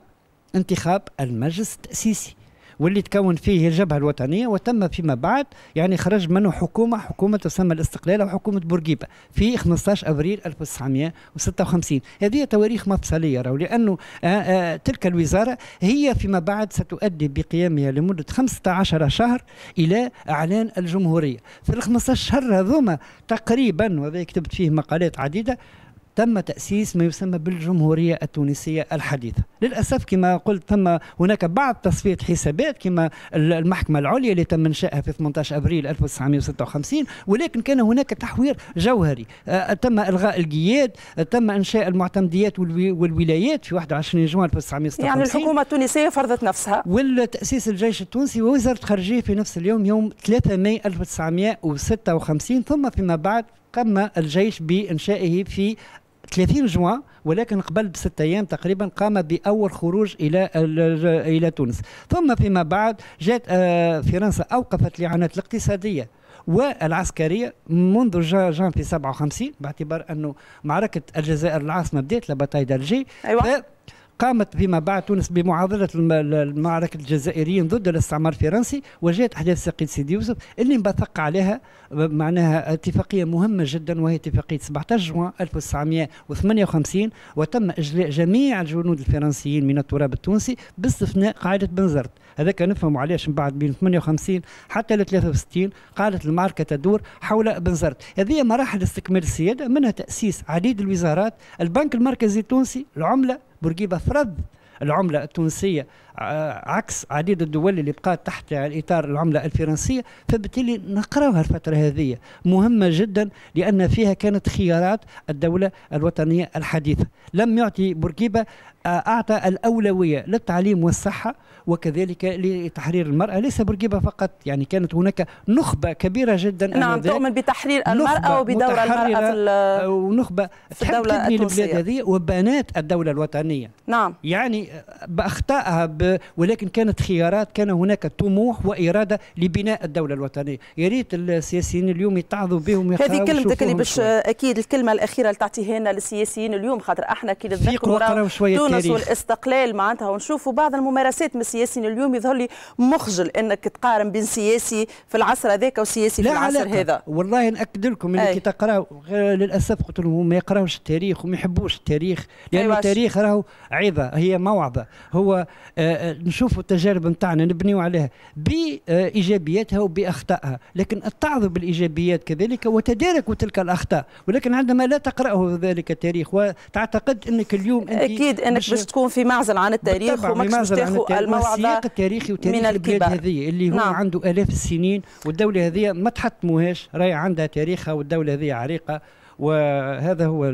Speaker 4: انتخاب المجلس التاسيسي واللي تكون فيه الجبهه الوطنيه وتم فيما بعد يعني خرج منه حكومه حكومه تسمى الاستقلال وحكومه بورقيبه في 15 ابريل 1956 هذه تواريخ مفصليه راهو لانه آه، آه، تلك الوزاره هي فيما بعد ستؤدي بقيامها لمده 15 شهر الى اعلان الجمهوريه في ال 15 شهر هذوما تقريبا وهذا كتبت فيه مقالات عديده تم تأسيس ما يسمى بالجمهورية التونسية الحديثة للأسف كما قلت ثم هناك بعض تصفية حسابات كما المحكمة العليا اللي تم إنشائها في 18 أبريل 1956 ولكن كان هناك تحوير جوهري آه، تم إلغاء الجياد آه، تم إنشاء المعتمديات والولايات في 21 جوان 1956 يعني الحكومة التونسية فرضت نفسها والتأسيس الجيش التونسي ووزارة خارجية في نفس اليوم يوم 3 ماي 1956 ثم فيما بعد قام الجيش بإنشائه في 30 جوان ولكن قبل بست ايام تقريبا قام باول خروج الى الى تونس ثم فيما بعد جاءت آه، فرنسا اوقفت الاعانات الاقتصاديه والعسكريه منذ جان في 57 باعتبار انه معركه الجزائر العاصمه بدات لباتاي دالجي أيوة. قامت فيما بعد تونس بمعاضلة المعركة الجزائريين ضد الاستعمار الفرنسي وجاءت أحداث سقيد سيدي يوسف اللي انبثق عليها معناها اتفاقية مهمة جدا وهي اتفاقية 17 جوان 1958 وتم إجلاء جميع الجنود الفرنسيين من التراب التونسي باستثناء قاعدة بنزرت هذاك نفهم علاش من بعد بين 58 حتى ل 63 قالت المعركة تدور حول بنزرت هذه مراحل استكمال السيادة منها تأسيس عديد الوزارات البنك المركزي التونسي العملة بورقيبه فرض العملة التونسية آه، عكس عديد الدول اللي بقات تحت إطار العملة الفرنسية فبالتالي نقراوها الفترة هذه مهمة جدا لأن فيها كانت خيارات الدولة الوطنية الحديثة لم يعطي بورقيبة آه، أعطى الأولوية للتعليم والصحة وكذلك لتحرير المرأة ليس بورقيبة فقط يعني كانت هناك نخبة كبيرة جدا نعم تؤمن بتحرير المرأة وبدور المرأة في ونخبة في الدولة تبني البلاد هذه وبنات الدولة الوطنية نعم يعني بأخطائها ب... ولكن كانت خيارات كان هناك طموح وإرادة لبناء الدولة الوطنية يا ريت السياسيين اليوم يتعظوا بهم هذه كلمتك اللي باش
Speaker 1: أكيد الكلمة الأخيرة اللي تعطيها لنا للسياسيين اليوم خاطر احنا كي نتذكروا تونس والاستقلال معناتها ونشوفوا بعض الممارسات سياسي اليوم يظهر لي مخجل انك تقارن بين سياسي في العصر هذاك وسياسي في العصر علاقة. هذا
Speaker 4: والله ناكد لكم انك كي للاسف قلت لهم ما يقراوش التاريخ وما يحبوش التاريخ لان أيوة التاريخ راهو عظه هي موعظه هو آه، آه، نشوفوا التجارب نتاعنا نبنيو عليها بايجابياتها وباخطائها لكن التعظ بالايجابيات كذلك وتداركوا تلك الاخطاء ولكن عندما لا تقراه ذلك التاريخ وتعتقد انك اليوم انت اكيد انك باش تكون
Speaker 1: في معزل عن التاريخ وماكش باش تاخذ على السياق
Speaker 4: التاريخي وتاريخ البلاد هذه اللي هو نعم. عنده الاف السنين والدوله هذه ما تحطموهاش راهي عندها تاريخها والدوله هذه عريقه وهذا هو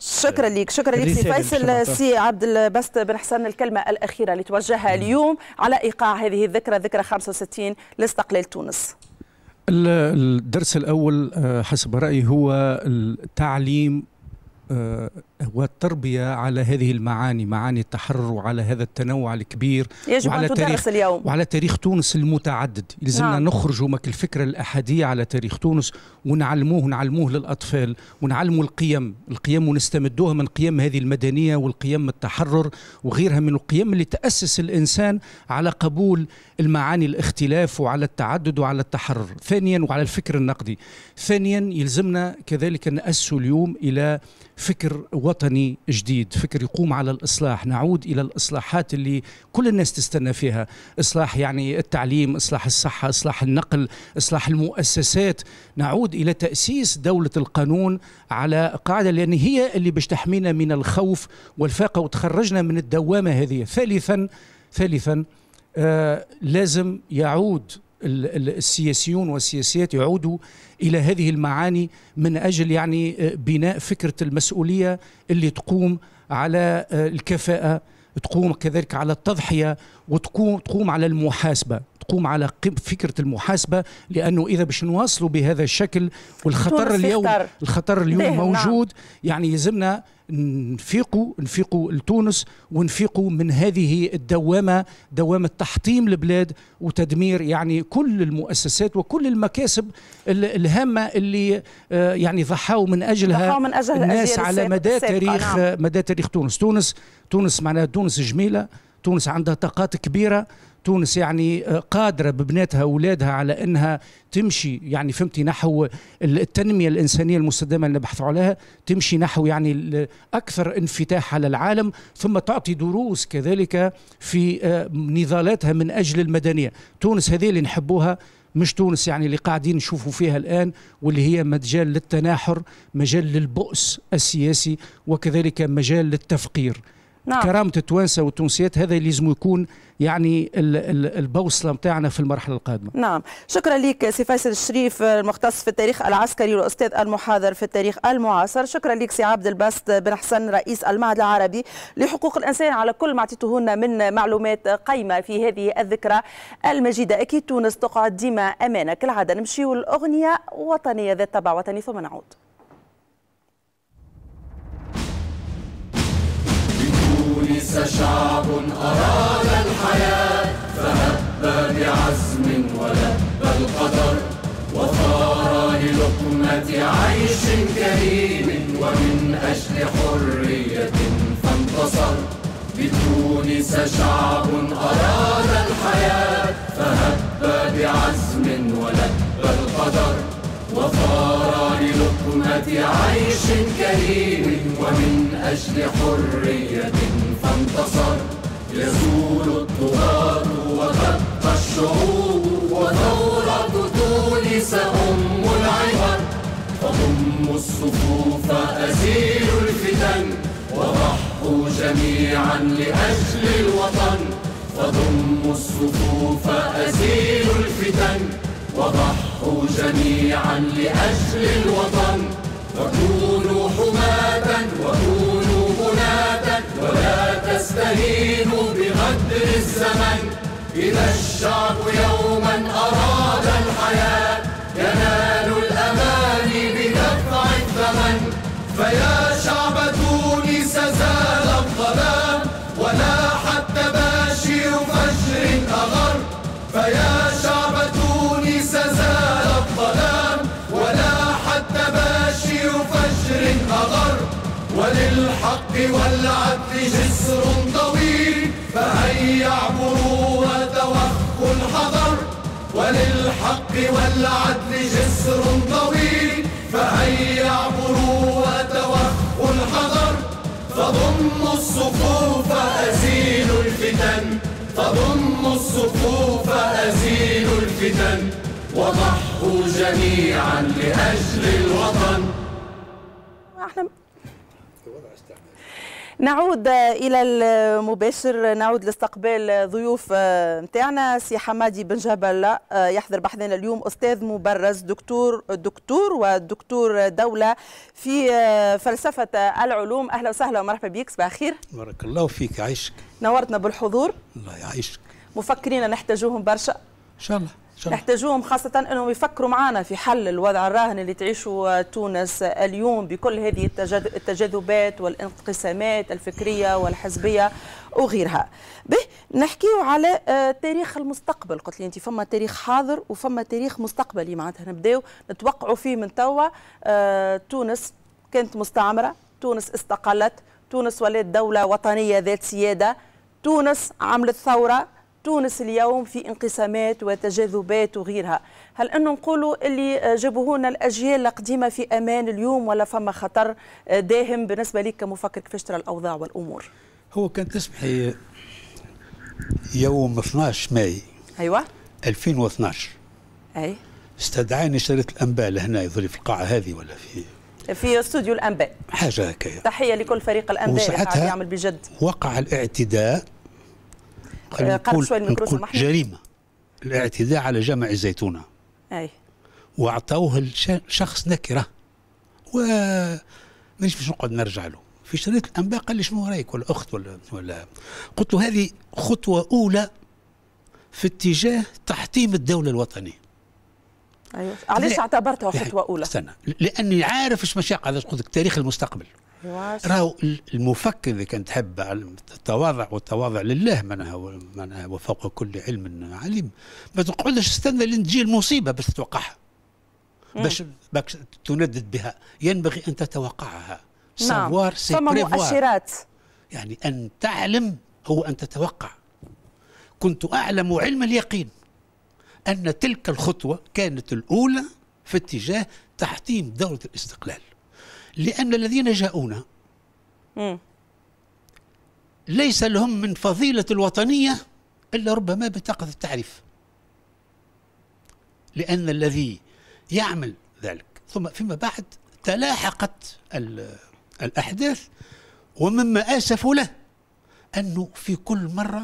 Speaker 4: شكرا
Speaker 1: لك شكرا لك سي فيصل سي عبد البست بن حسن الكلمه الاخيره اللي توجهها نعم. اليوم على ايقاع هذه الذكرى ذكرى 65 لاستقلال تونس
Speaker 5: الدرس الاول آه، حسب رايي هو التعليم آه، والتربية على هذه المعاني معاني التحرر وعلى هذا التنوع الكبير يجب وعلى أن تدرس اليوم وعلى تاريخ تونس المتعدد يلزمنا نعم. نخرج مك الفكرة الأحادية على تاريخ تونس ونعلموه ونعلموه للأطفال ونعلموا القيم القيم ونستمدوها من قيم هذه المدنية والقيم التحرر وغيرها من القيم اللي تأسس الإنسان على قبول المعاني الاختلاف وعلى التعدد وعلى التحرر ثانيا وعلى الفكر النقدي ثانيا يلزمنا كذلك نأسه اليوم إلى فكر و وطني جديد فكر يقوم على الإصلاح نعود إلى الإصلاحات اللي كل الناس تستنى فيها إصلاح يعني التعليم إصلاح الصحة إصلاح النقل إصلاح المؤسسات نعود إلى تأسيس دولة القانون على قاعدة لأن هي اللي باش تحمينا من الخوف والفاقة وتخرجنا من الدوامة هذه ثالثا ثالثا آه لازم يعود السياسيون والسياسيات يعودوا الى هذه المعاني من اجل يعني آه، بناء فكره المسؤوليه اللي تقوم على آه، الكفاءه تقوم كذلك على التضحيه وتقوم تقوم على المحاسبه تقوم على فكره المحاسبه لانه اذا باش نواصلوا بهذا الشكل والخطر اليوم الخطر اليوم نعم. موجود يعني يلزمنا نفيقوا نفيقوا لتونس ونفيقوا من هذه الدوامه دوامه تحطيم البلاد وتدمير يعني كل المؤسسات وكل المكاسب الهامه اللي آه، يعني ضحاوا من اجلها ضحاوا من أجل الناس على مدى تاريخ نعم. مدى تاريخ تونس تونس تونس معناها تونس جميله تونس عندها طاقات كبيره تونس يعني آه، قادرة ببناتها وأولادها على أنها تمشي يعني فهمتي نحو التنمية الإنسانية المستدامة اللي نبحث عليها تمشي نحو يعني أكثر انفتاح على العالم ثم تعطي دروس كذلك في آه، نضالاتها من أجل المدنية تونس هذه اللي نحبوها مش تونس يعني اللي قاعدين نشوفوا فيها الآن واللي هي مجال للتناحر مجال للبؤس السياسي وكذلك مجال للتفقير نعم. كرامه التوانسه والتونسيات هذا لازم يكون يعني البوصله نتاعنا في المرحله القادمه.
Speaker 1: نعم، شكرا لك سي فيصل الشريف المختص في التاريخ العسكري والاستاذ المحاضر في التاريخ المعاصر، شكرا لك سي عبد الباسط بن حسن رئيس المعهد العربي لحقوق الانسان على كل ما اعطيته لنا من معلومات قيمه في هذه الذكرى المجيده، اكيد تونس تقعد ديما امانه كالعاده نمشيو الاغنيه وطنيه ذات طبع وطني ثم نعود. تونس شعب أراد الحياة فهب بعزم ولب القدر وثار للقمة عيش كريم ومن أجل حرية فانتصر
Speaker 3: بتونس شعب أراد الحياة فهب بعزم ولب القدر وثار للقمة عيش كريم ومن أجل حرية انتصر يزول الطغاة وتبقى الشعوب وثورة تونس أم العبر فضموا الصفوف أزيلوا الفتن وضحوا جميعا لأجل الوطن فضموا الصفوف أزيلوا الفتن وضحوا جميعا لأجل الوطن وكونوا حماة وكونوا بناة ولا نستهين بغدر الزمن إذا الشعب يوما أراد الحياة ينال الأماني بدفع الثمن فيا شعب تونس زال الظلام ولا حتى باشر فجر أغر فيا شعب تونس زال الظلام ولا حتى باشر فجر أغر وللحق والعدل جسر طويل فهيا اعبروا وتوخوا الحذر وللحق والعدل جسر طويل فهيا اعبروا وتوخوا الحذر فضموا الصفوف أزيلوا الفتن فضموا الصفوف أزيلوا الفتن وضحوا جميعا لأجل الوطن احنا
Speaker 1: نعود الى المباشر نعود لاستقبال ضيوف نتاعنا آه، سي حمادي بن جبل آه، يحضر بحثنا اليوم استاذ مبرز دكتور دكتور ودكتور دوله في آه، فلسفه العلوم اهلا وسهلا ومرحبا بك صباح الخير
Speaker 6: بارك الله فيك عايشك
Speaker 1: نورتنا بالحضور
Speaker 6: الله يعيشك
Speaker 1: مفكرين نحتاجوهم برشا ان شاء الله نحتاجوهم خاصة أنهم يفكروا معنا في حل الوضع الراهن اللي تعيشه تونس اليوم بكل هذه التجاذبات والانقسامات الفكرية والحزبية وغيرها به نحكيو على آه، تاريخ المستقبل قلت لي انت فما تاريخ حاضر وفما تاريخ مستقبلي معناتها نبداو نتوقعوا فيه من توا آه، تونس كانت مستعمرة تونس استقلت تونس ولات دولة وطنية ذات سيادة تونس عملت ثورة تونس اليوم في انقسامات وتجاذبات وغيرها هل انه نقولوا اللي جابوهونا الاجيال القديمه في امان اليوم ولا فما خطر داهم بالنسبه لك كمفكر كيفاش ترى الاوضاع والامور
Speaker 6: هو كان تسمحي يوم 12 ماي ايوه 2012 اي استدعاني شريط الانباء لهنا يظهر في القاعه هذه ولا في
Speaker 1: في استوديو الانباء
Speaker 6: حاجه هكايا
Speaker 1: تحيه لكل فريق الانباء اللي قاعد يعمل بجد
Speaker 6: وقع الاعتداء خلينا آه، نقول, نقول جريمه الاعتداء على جامع الزيتونه اي واعطوه لشخص نكره و مانيش باش نقعد نرجع له في شريط الانباء قال لي شنو رايك ولا اخت ولا ولا قلت له هذه خطوه اولى في اتجاه تحطيم الدوله الوطنيه
Speaker 1: ايوه علاش اعتبرتها إيه، خطوه اولى؟ استنى
Speaker 6: لاني عارف ايش مشاق هذا قلت تاريخ المستقبل
Speaker 3: راهو
Speaker 6: المفكر اللي كان تحب التواضع والتواضع لله معناها معناها وفوق كل علم عليم ما تقعدش تستنى لين تجي المصيبه باش تتوقعها باش باش تندد بها ينبغي ان تتوقعها سافوار نعم. سي مؤشرات يعني ان تعلم هو ان تتوقع كنت اعلم علم اليقين ان تلك الخطوه كانت الاولى في اتجاه تحطيم دوله الاستقلال لأن الذين جاءونا ليس لهم من فضيلة الوطنية إلا ربما بطاقة التعريف لأن الذي يعمل ذلك ثم فيما بعد تلاحقت الأحداث ومما آسف له أنه في كل مرة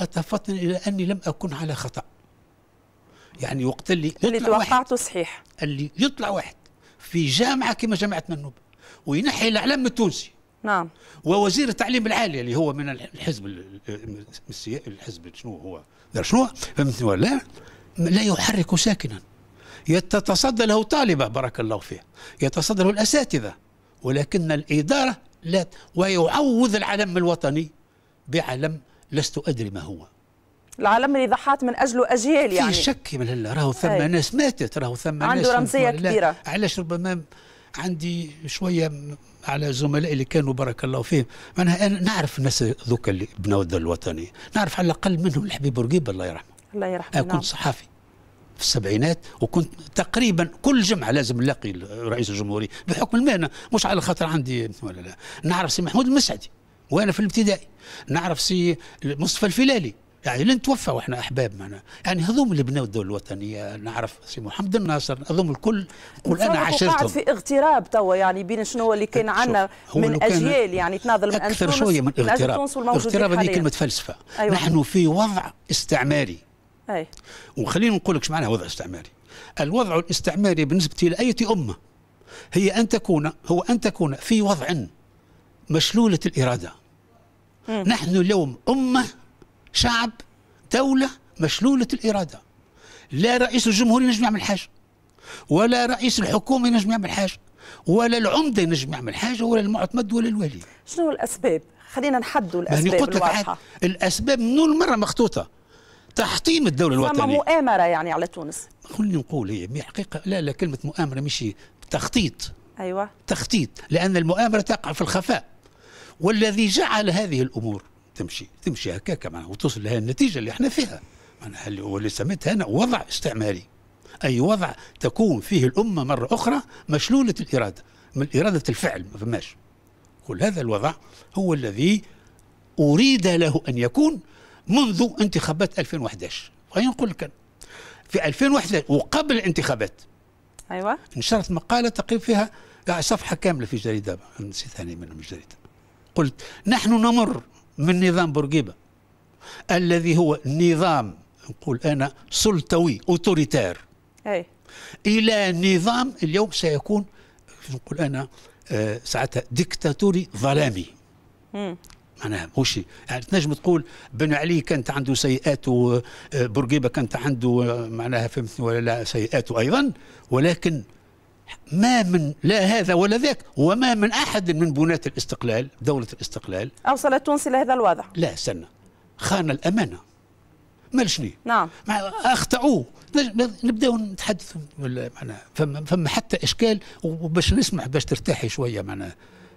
Speaker 6: أتفطن إلى أني لم أكن على خطأ يعني وقت اللي يطلع اللي توقعته صحيح اللي يطلع واحد في جامعه كما جامعه النوب وينحي الاعلام التونسي نعم ووزير التعليم العالي اللي هو من الحزب الحزب شنو هو شنو فهمتني ولا لا يحرك ساكنا يتصدى له طالبه بارك الله فيه يتصدى له الاساتذه ولكن الاداره لا ويعوض العلم الوطني بعلم لست ادري ما هو
Speaker 1: العالم اللي ضحات من اجله اجيال يعني في شك
Speaker 6: من هلا راهو ثم أي. ناس ماتت راهو ثم عنده ناس رمزيه كبيره
Speaker 1: علاش ربما
Speaker 6: عندي شويه على زملائي اللي كانوا بارك الله فيهم معناها انا نعرف الناس ذوك اللي بنوا الدوله الوطنيه نعرف على الاقل منهم الحبيب بورقيبه الله يرحمه
Speaker 1: الله يرحمه انا كنت نعم.
Speaker 6: صحافي في السبعينات وكنت تقريبا كل جمعه لازم نلاقي رئيس الجمهوريه بحكم المهنه مش على خاطر عندي ولا لا نعرف سي محمود المسعدي وانا في الابتدائي نعرف سي مصطفى الفلالي يعني لن توفى واحنا احباب معنا يعني هذوم اللي بنوا الدول الوطنيه نعرف سي محمد الناصر هذوم الكل قول انا عاشرتهم قاعد في
Speaker 1: اغتراب توا يعني بين شنو اللي كان عندنا من اجيال يعني تناضل من اكثر شويه من اغتراب اغتراب هذه كلمه
Speaker 6: فلسفه أيوة. نحن في وضع استعماري أي. وخلينا نقول لك معناها وضع استعماري الوضع الاستعماري بالنسبه لاي امه هي ان تكون هو ان تكون في وضع مشلوله الاراده م. نحن اليوم امه شعب دولة مشلولة الإرادة لا رئيس الجمهورية ينجم يعمل حاجة ولا رئيس الحكومة ينجم يعمل حاجة ولا العمدة ينجم يعمل حاجة ولا المعتمد ولا الولي
Speaker 1: شنو الأسباب؟ خلينا نحدوا الأسباب يعني قلت لك
Speaker 6: الأسباب نول مرة مخطوطة تحطيم الدولة الوطنية ثم
Speaker 1: مؤامرة يعني على تونس
Speaker 6: خلينا نقول هي حقيقة لا لا كلمة مؤامرة مش تخطيط أيوة تخطيط لأن المؤامرة تقع في الخفاء والذي جعل هذه الأمور تمشي تمشي هكاك معناها وتوصل لها النتيجه اللي احنا فيها معناها اللي سميتها انا وضع استعماري اي وضع تكون فيه الامه مره اخرى مشلوله الاراده من اراده الفعل ما فماش كل هذا الوضع هو الذي اريد له ان يكون منذ انتخابات 2011 وين نقول لك في 2011 وقبل الانتخابات ايوه نشرت مقاله تقريبا فيها صفحه كامله في جريده نسيت ثاني من الجريده قلت نحن نمر من نظام بورقيبه الذي هو نظام نقول انا سلطوي اوتوريتير أي. الى نظام اليوم سيكون نقول انا آه، ساعتها ديكتاتوري ظلامي معناها مش يعني تنجم تقول بن علي كانت عنده سيئات وبورقيبه آه، كانت عنده آه، معناها فهمت ولا لا سيئات ايضا ولكن ما من لا هذا ولا ذاك وما من أحد من بناة الاستقلال دولة الاستقلال
Speaker 1: أوصلت تونس إلى هذا الوضع
Speaker 6: لا استنى خان الأمانة مالشني نعم اخطاوه نبداو نتحدث ولا فما فما حتى اشكال وباش نسمح باش ترتاحي شويه معناها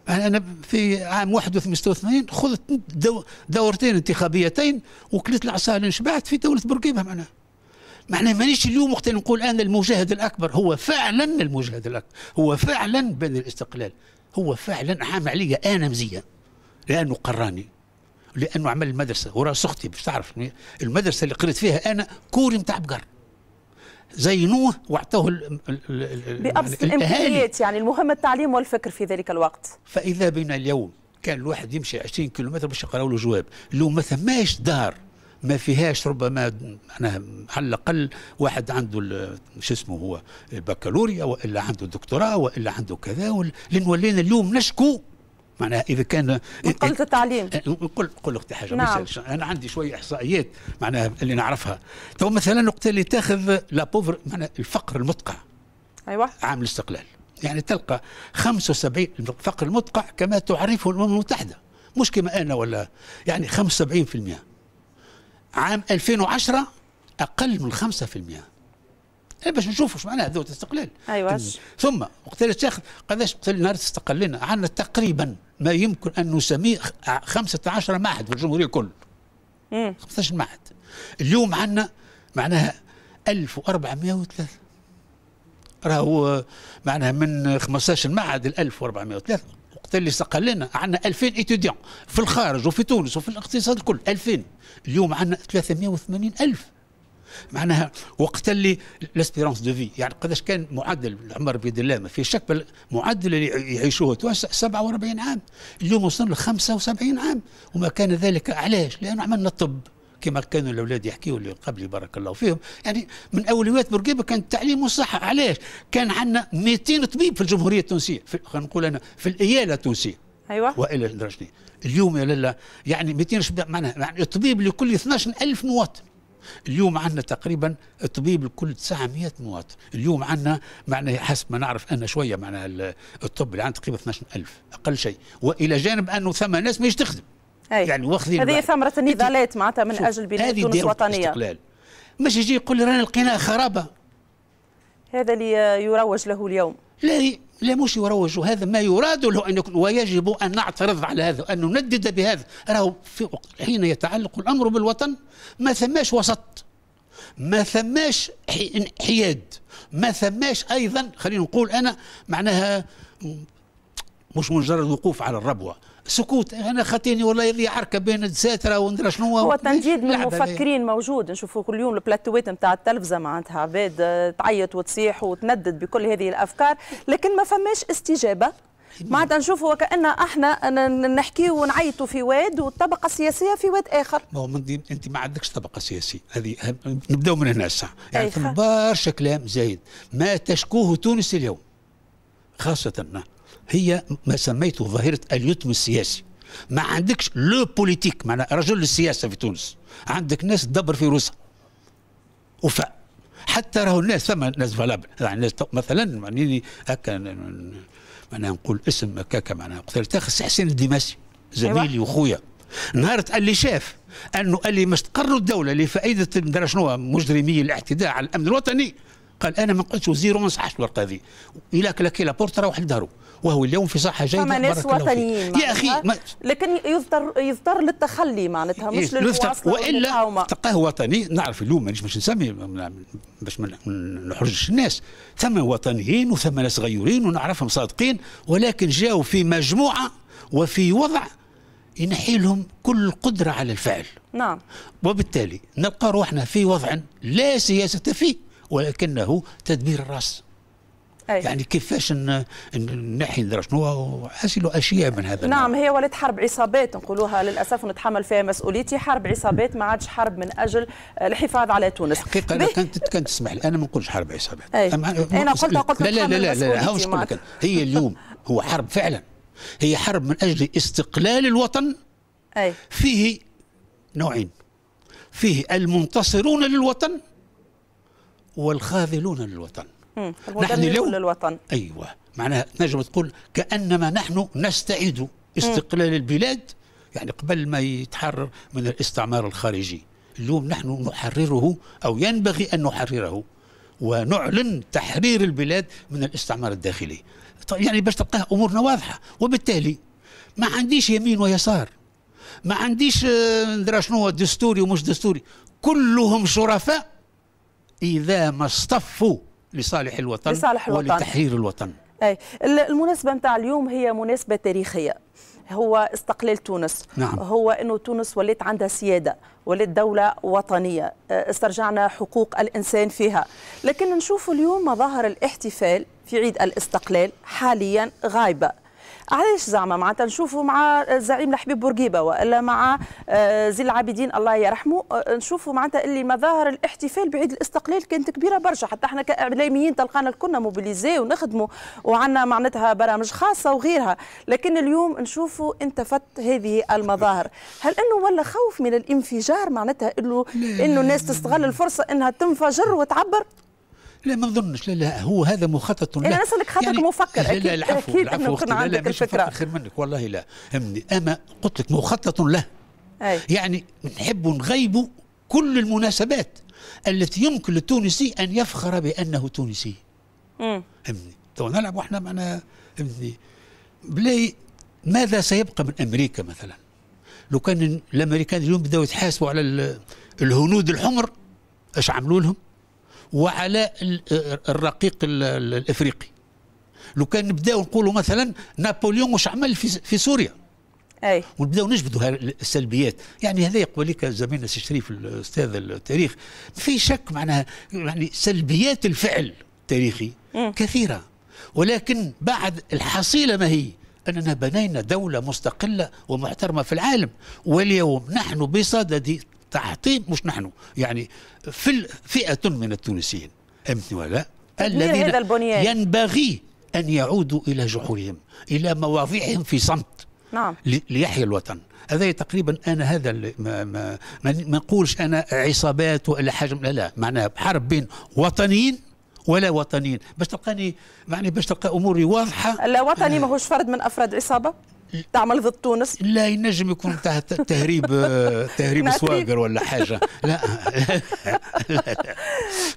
Speaker 6: انا في عام 81 خذت دورتين انتخابيتين وكلت العصا اللي شبعت في دوله بورقيبة معناها معنى مانيش اليوم وقت نقول انا المجاهد الاكبر هو فعلا المجاهد الاكبر هو فعلا بني الاستقلال هو فعلا عام عليا انا مزيه لانه قراني لانه عمل المدرسه وراس سختي باش تعرف المدرسه اللي قريت فيها انا كوري نتاع بقر زينوه واعطوه بابسط الامكانيات
Speaker 1: يعني المهم التعليم والفكر في ذلك الوقت
Speaker 6: فاذا بنا اليوم كان الواحد يمشي 20 كيلومتر باش يقراوا له جواب لو ما ثماش دار ما فيهاش ربما معناها على الاقل واحد عنده شو اسمه هو بكالوريا والا عنده دكتوراه والا عنده كذا لان ولينا اليوم نشكو معناها اذا كان قلت التعليم إيه، نقول نقول لك حاجه نعم. انا عندي شويه احصائيات معناها اللي نعرفها تو مثلا وقت اللي تاخذ لا بوفر معناها الفقر المدقع ايوه عام الاستقلال يعني تلقى 75 الفقر المدقع كما تعرفه الامم المتحده مش كما انا ولا يعني 75% عام 2010 اقل من 5% إيه باش نشوفوا شو معناها دولة الاستقلال أيوة. ثم وقت اللي تاخذ قداش وقت اللي نهار استقلنا عندنا تقريبا ما يمكن ان نسميه 15 معهد في الجمهوريه الكل 15 إيه. معهد اليوم عندنا معناها 1403 راهو معناها من 15 معهد ل 1403 وقت اللي استقلنا عندنا 2000 ايتوديون في الخارج وفي تونس وفي الاقتصاد الكل 2000 اليوم عندنا 380 ألف معناها وقت اللي لاسبيرونس دو في يعني قداش كان معدل العمر بيد الله ما في شك المعدل اللي يعيشوه توسع 47 عام اليوم وصلنا ل 75 عام وما كان ذلك علاش؟ لانه عملنا الطب كما كانوا الاولاد يحكيوا اللي قبلي بارك الله فيهم يعني من اولويات بورقيبه كان التعليم والصحه علاش كان عندنا 200 طبيب في الجمهوريه التونسيه خلينا نقول انا في الاياله التونسيه ايوه والى درجتي اليوم يا لله يعني 200 معناها يعني الطبيب لكل 12000 مواطن اليوم عندنا تقريبا الطبيب لكل 900 مواطن اليوم عندنا معناها حسب ما نعرف انا شويه معناها الطب اللي عندنا تقريبا 12000 اقل شيء والى جانب انه ثم ناس ما تخدم أي. يعني واخذين هذه
Speaker 1: ثمره النضالات معناتها من اجل بناء تونس وطنيه الاستقلال مش يجي يقول لي رانا لقيناها خرابه هذا اللي يروج له اليوم لا لا مش يروج
Speaker 6: هذا ما يراد له ان يكون ويجب ان نعترض على هذا ان نندد بهذا راهو في حين يتعلق الامر بالوطن ما ثماش وسط ما ثماش انحياد ما ثماش ايضا خلينا نقول انا معناها مش مجرد وقوف على الربوه سكوت انا خاتيني والله اللي حركه بين الدساتره وندرى شنو هو تنجيد من المفكرين
Speaker 1: موجود نشوفوا كل يوم البلاتوات نتاع التلفزه معناتها عباد آه، تعيط وتصيح وتندد بكل هذه الافكار لكن ما فماش استجابه معناتها نشوفوا وكأن احنا نحكي ونعيطوا في واد والطبقه السياسيه في واد اخر
Speaker 6: ما هو انت ما عندكش طبقه سياسيه هذه نبداو من هنا الساعه يعني إيه. برشا كلام زايد ما تشكوه تونس اليوم خاصه هي ما سميته ظاهرة اليتم السياسي ما عندكش لو بوليتيك معناها رجل السياسة في تونس عندك ناس تدبر في روسها وفاء حتى راهو الناس ثم ناس فلابل يعني ناس مثلا معنيني هكا معناها نقول اسم هكاك معناها قتال تاخذ حسين الدماسي زميلي أيوة. وخويا نهار قال لي شاف انه قال لي مش تقروا الدوله لفائده مدري شنو مجرمي الاعتداء على الامن الوطني قال انا ما قلتش زيرو ما نصحش الورقه هذه الى كلاكي لابورت روح لدارو وهو اليوم في صحه جيده فما ناس وطنيين يا اخي ما
Speaker 1: لكن يضطر يضطر للتخلي معناتها مش إيه، للمواصله والا
Speaker 6: تلقاه وطني نعرف اليوم مانيش باش نسمي باش ما نحرجش الناس ثم وطنيين وثم ناس غيورين ونعرفهم صادقين ولكن جاوا في مجموعه وفي وضع ينحي لهم كل قدرة على الفعل نعم وبالتالي نلقى روحنا في وضع لا سياسة فيه ولكنه تدبير الرأس أي. يعني كيفاش نحي شنو حاسلو اشياء من هذا نعم
Speaker 1: هي ولات حرب عصابات نقولوها للاسف ونتحمل فيها مسؤوليتي حرب عصابات ما عادش حرب من اجل الحفاظ على تونس حقيقه بي... كانت
Speaker 6: كانت تسمح لي انا ما نقولش حرب عصابات انا قلت قلت لا لا لا لا, لا, لا نقول لك هي اليوم هو حرب فعلا هي حرب من اجل استقلال الوطن أي. فيه نوعين فيه المنتصرون للوطن والخاذلون للوطن
Speaker 3: نحن اليوم
Speaker 6: للوطن أيوة معناها نجم تقول كأنما نحن نستعيد استقلال مم. البلاد يعني قبل ما يتحرر من الاستعمار الخارجي اليوم نحن نحرره أو ينبغي أن نحرره ونعلن تحرير البلاد من الاستعمار الداخلي طيب، يعني باش تبقى أمورنا واضحة وبالتالي ما عنديش يمين ويسار ما عنديش آه، ندرى شنو دستوري ومش دستوري كلهم شرفاء إذا ما اصطفوا لصالح الوطن لصالح الوطن ولتحرير الوطن
Speaker 1: أي المناسبة نتاع اليوم هي مناسبة تاريخية هو استقلال تونس نعم. هو انه تونس ولات عندها سياده ولات دوله وطنيه استرجعنا حقوق الانسان فيها لكن نشوف اليوم مظاهر الاحتفال في عيد الاستقلال حاليا غايبه علاش زعما معناتها نشوفوا مع الزعيم الحبيب بورقيبه والا مع آه، زين العابدين الله يرحمه آه، نشوفوا معناتها اللي مظاهر الاحتفال بعيد الاستقلال كانت كبيره برشا حتى احنا كاعلاميين تلقانا كنا موبيليزي ونخدموا وعندنا معناتها برامج خاصه وغيرها لكن اليوم نشوفوا انتفت هذه المظاهر هل انه ولا خوف من الانفجار معناتها انه انه الناس تستغل الفرصه انها تنفجر وتعبر
Speaker 6: لا ما نظنش لا لا هو هذا مخطط لا إيه، انا نسالك خاطرك يعني
Speaker 1: مفكر اكيد لا العفو اكيد العفو انه كان عندك لا لا مش الفكره
Speaker 6: خير منك والله لا فهمني اما قلت لك مخطط له أي. يعني نحب نغيب كل المناسبات التي يمكن للتونسي ان يفخر بانه تونسي فهمني تو نلعب واحنا معنا فهمني بلاي ماذا سيبقى من امريكا مثلا لو كان الامريكان اليوم بداوا يتحاسبوا على الهنود الحمر اش عملوا لهم وعلى الرقيق الافريقي لو كان نبداو نقولوا مثلا نابليون واش عمل في, في سوريا اي ونبداو نجبدوا السلبيات يعني هذا يقول لك زميلنا السي شريف الاستاذ التاريخ في شك معناها يعني سلبيات الفعل التاريخي م. كثيره ولكن بعد الحصيله ما هي اننا بنينا دوله مستقله ومحترمه في العالم واليوم نحن بصدد تعطيم مش نحن يعني في فئة من التونسيين فهمتني ولا طيب، الذين ينبغي أن يعودوا إلى جحورهم إلى مواضيعهم في صمت نعم ليحيى الوطن هذا تقريبا انا هذا ما, ما, ما نقولش انا عصابات ولا حاجه لا لا معناها حرب بين وطنيين ولا وطنيين باش تلقاني يعني باش تلقى اموري واضحه لا وطني آه ماهوش
Speaker 1: فرد من افراد عصابه تعمل ضد تونس لا ينجم يكون تحت تهريب
Speaker 6: آه، تهريب سواقر ولا حاجه لا, لا,
Speaker 1: لا,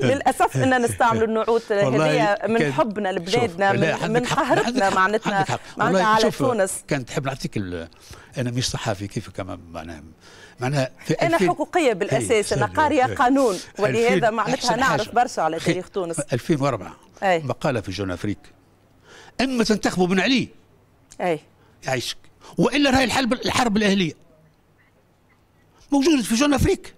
Speaker 1: لا للاسف ان نستعملوا النعوت هذيا من حبنا لبلادنا من, قهرتنا معناتها معناتنا معناتها على تونس
Speaker 6: كان تحب نعطيك انا مش صحافي كيفك معناها معناها في انا حقوقيه بالاساس انا قاريه قانون ولهذا معناتها نعرف برشا على تاريخ تونس 2004 مقاله في جون افريك اما تنتخبوا بن علي اي يعيشك والا راهي الحرب الحرب الاهليه موجوده في جون افريقيا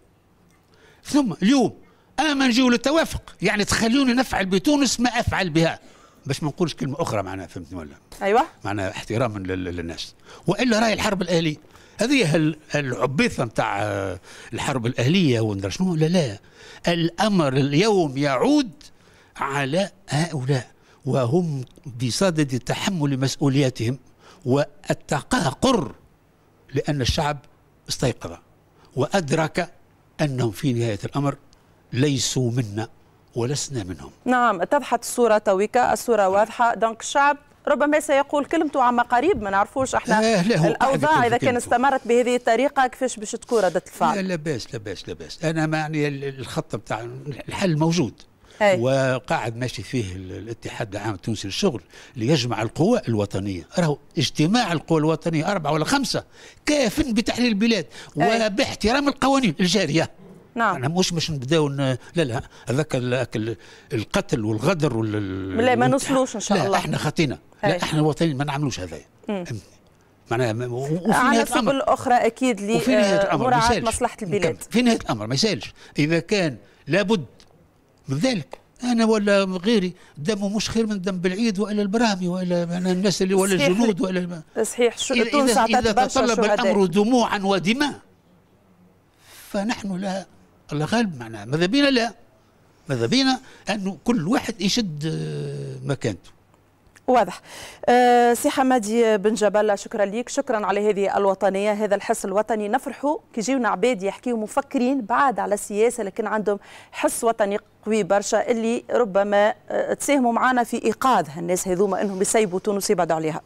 Speaker 6: ثم اليوم اما نجيو للتوافق يعني تخلوني نفعل بتونس ما افعل بها باش ما نقولش كلمه اخرى معناها فهمتني ولا ايوه معناها احتراما للناس والا راهي الحرب الاهليه هذه العبيثه نتاع آه، الحرب الاهليه وندر شنو لا لا الامر اليوم يعود على هؤلاء وهم بصدد تحمل مسؤولياتهم والتقهقر لأن الشعب استيقظ وأدرك أنهم في نهاية الأمر ليسوا منا ولسنا منهم
Speaker 1: نعم اتضحت الصورة تويكا الصورة واضحة دونك الشعب ربما سيقول كلمته عما قريب ما نعرفوش احنا آه الاوضاع اذا كان استمرت بهذه الطريقه كيفاش باش تكون رده الفعل لا
Speaker 6: لاباس لاباس لاباس انا معني يعني الخط بتاع الحل موجود وقاعد ماشي فيه الاتحاد العام التونسي للشغل ليجمع القوى الوطنيه راهو اجتماع القوى الوطنيه اربعه ولا خمسه كاف بتحليل البلاد وباحترام القوانين الجاريه نعم احنا مش مش نبداو لا لا هذاك القتل والغدر وال لا ما نوصلوش ان شاء الله لا احنا خطينا لا احنا الوطنيين ما نعملوش هذا معناها وفي نهايه الامر
Speaker 1: اخرى آه، اكيد لمراعاه مصلحه البلاد
Speaker 6: في نهايه الامر ما يسالش اذا كان لابد ذلك انا ولا غيري دمه مش خير من دم بالعيد والا البرامي والا الناس اللي ولا الجنود ولا
Speaker 1: صحيح شو تونس اذا, إذا تطلب الامر
Speaker 6: دموعا ودماء
Speaker 1: فنحن لا
Speaker 6: الله غالب معناها ماذا بينا لا ماذا بينا انه كل واحد يشد مكانته
Speaker 1: واضح أه سي حمادي بن جبل شكرا ليك شكرا على هذه الوطنيه هذا الحس الوطني نفرحوا كي يجيونا عباد يحكيو مفكرين بعاد على السياسه لكن عندهم حس وطني قوي برشا اللي ربما أه، تساهموا معنا في ايقاظ الناس هذوما انهم يسيبوا تونس يبعدوا عليها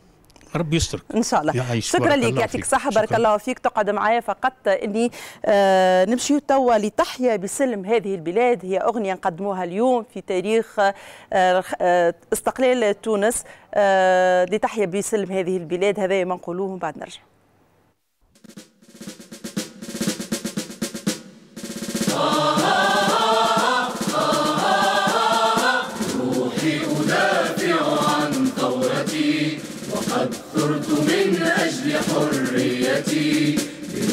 Speaker 1: ربي يسترك ان شاء الله شكرا لك يعطيك الصحه بارك الله فيك تقعد معايا فقط اني آه نمشي توا لتحيا بسلم هذه البلاد هي اغنيه نقدموها اليوم في تاريخ آه, آه، استقلال تونس آه لتحيا بسلم هذه البلاد هذا ما نقولوه بعد نرجع
Speaker 3: Oh ثورتي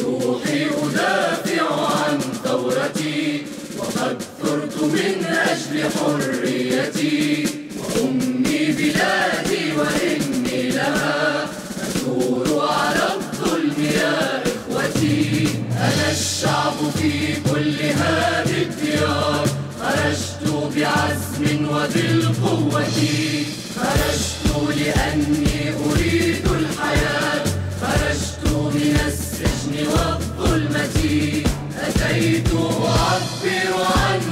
Speaker 3: بروحي أدافع عن ثورتي وقد ثرت من أجل حريتي وأمي بلادي وإني لها أثور على الظلم يا إخوتي أنا الشعب في كل هذه الديار خرجت بعزم وبالقوة خرجت لأني أريد الحياة أتيت أعبر عنك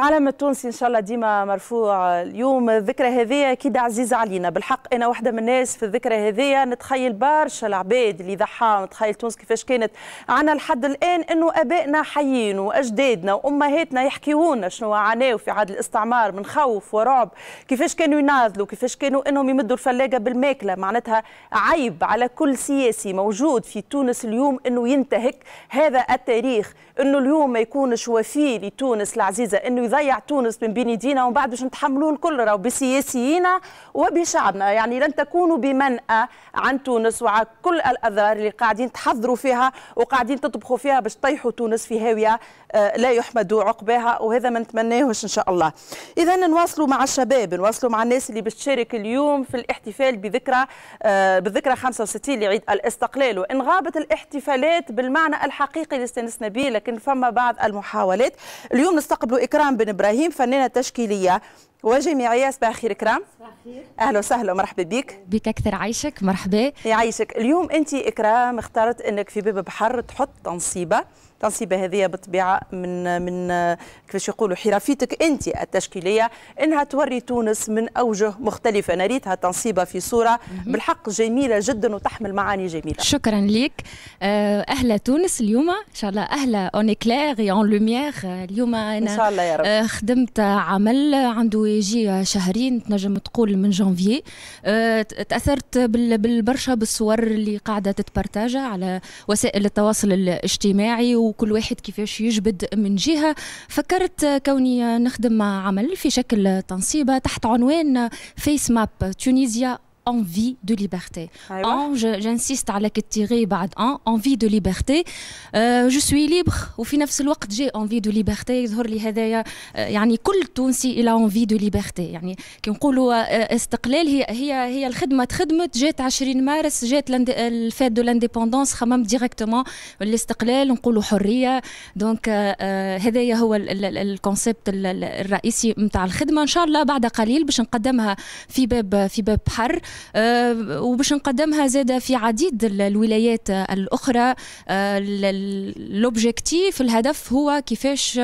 Speaker 1: العالم التونسي ان شاء الله ديما مرفوع اليوم الذكرى هذه اكيد عزيزه علينا بالحق انا واحده من الناس في الذكرى هذه نتخيل برشا العباد اللي ضحى نتخيل تونس كيفاش كانت عنا لحد الان انه ابائنا حيين واجدادنا وامهاتنا يحكيونا شنو عانوا في عهد الاستعمار من خوف ورعب كيفاش كانوا يناضلوا كيفاش كانوا انهم يمدوا الفلاقه بالماكله معناتها عيب على كل سياسي موجود في تونس اليوم انه ينتهك هذا التاريخ انه اليوم ما يكونش وفي لتونس العزيزه انه يضيع تونس من بين يدينا ومن بعد باش نتحملوا الكل راهو بسياسيينا وبشعبنا يعني لن تكونوا بمنأى عن تونس وعن كل الاضرار اللي قاعدين تحضروا فيها وقاعدين تطبخوا فيها باش تطيحوا تونس في هاويه آه، لا يحمد عقباها وهذا ما نتمناهوش ان شاء الله اذا نواصلوا مع الشباب نواصلوا مع الناس اللي بتشارك اليوم في الاحتفال بذكرى آه، بالذكرى 65 لعيد الاستقلال وان غابت الاحتفالات بالمعنى الحقيقي اللي استنسنا به لكن فما بعض المحاولات اليوم نستقبلوا اكرام بن ابراهيم فنانه تشكيليه وجميعية صباح الخير إكرام صباح الخير أهلا وسهلا ومرحبا بك بك أكثر عايشك مرحبا يعيشك اليوم أنت إكرام اخترت أنك في باب بحر تحط تنصيبة تنصيبه هذه بالطبيعه من من كيفاش يقولوا حرفيتك انت التشكيليه انها توري تونس من اوجه مختلفه انا ريتها تنصيبه في صوره بالحق جميله جدا وتحمل معاني جميله شكرا لك
Speaker 7: آه، اهلا تونس اليوم ان شاء الله اهلا اون كلير اون لوميير اليوم انا ان شاء الله يا رب آه، خدمت عمل عنده يجي شهرين تنجم تقول من جانفي آه، تاثرت بالبرشا بالصور اللي قاعده تتبارتاجا على وسائل التواصل الاجتماعي وكل واحد كيفاش يجبد من جهه فكرت كوني نخدم عمل في شكل تنصيبه تحت عنوان فيس ماب تونيزيا envie de liberté. أيوة. j'insiste على كتيري بعد ان envie de liberté. Euh, je suis libre وفي نفس الوقت j'ai envie de liberté يظهر لي هذايا يعني كل تونسي إلى envie de liberté يعني كي نقولوا استقلال هي هي هي الخدمة تخدمت جات 20 مارس جات الفات دو لانديبوندونس خممت ديريكتومون الاستقلال نقولوا حرية دونك هذايا هو الكونسيبت الرئيسي نتاع الخدمة إن شاء الله بعد قليل باش نقدمها في باب في باب بحر آه، وباش نقدمها زادة في عديد الولايات الأخرى آه، لوبجيكتيف الهدف هو كيفاش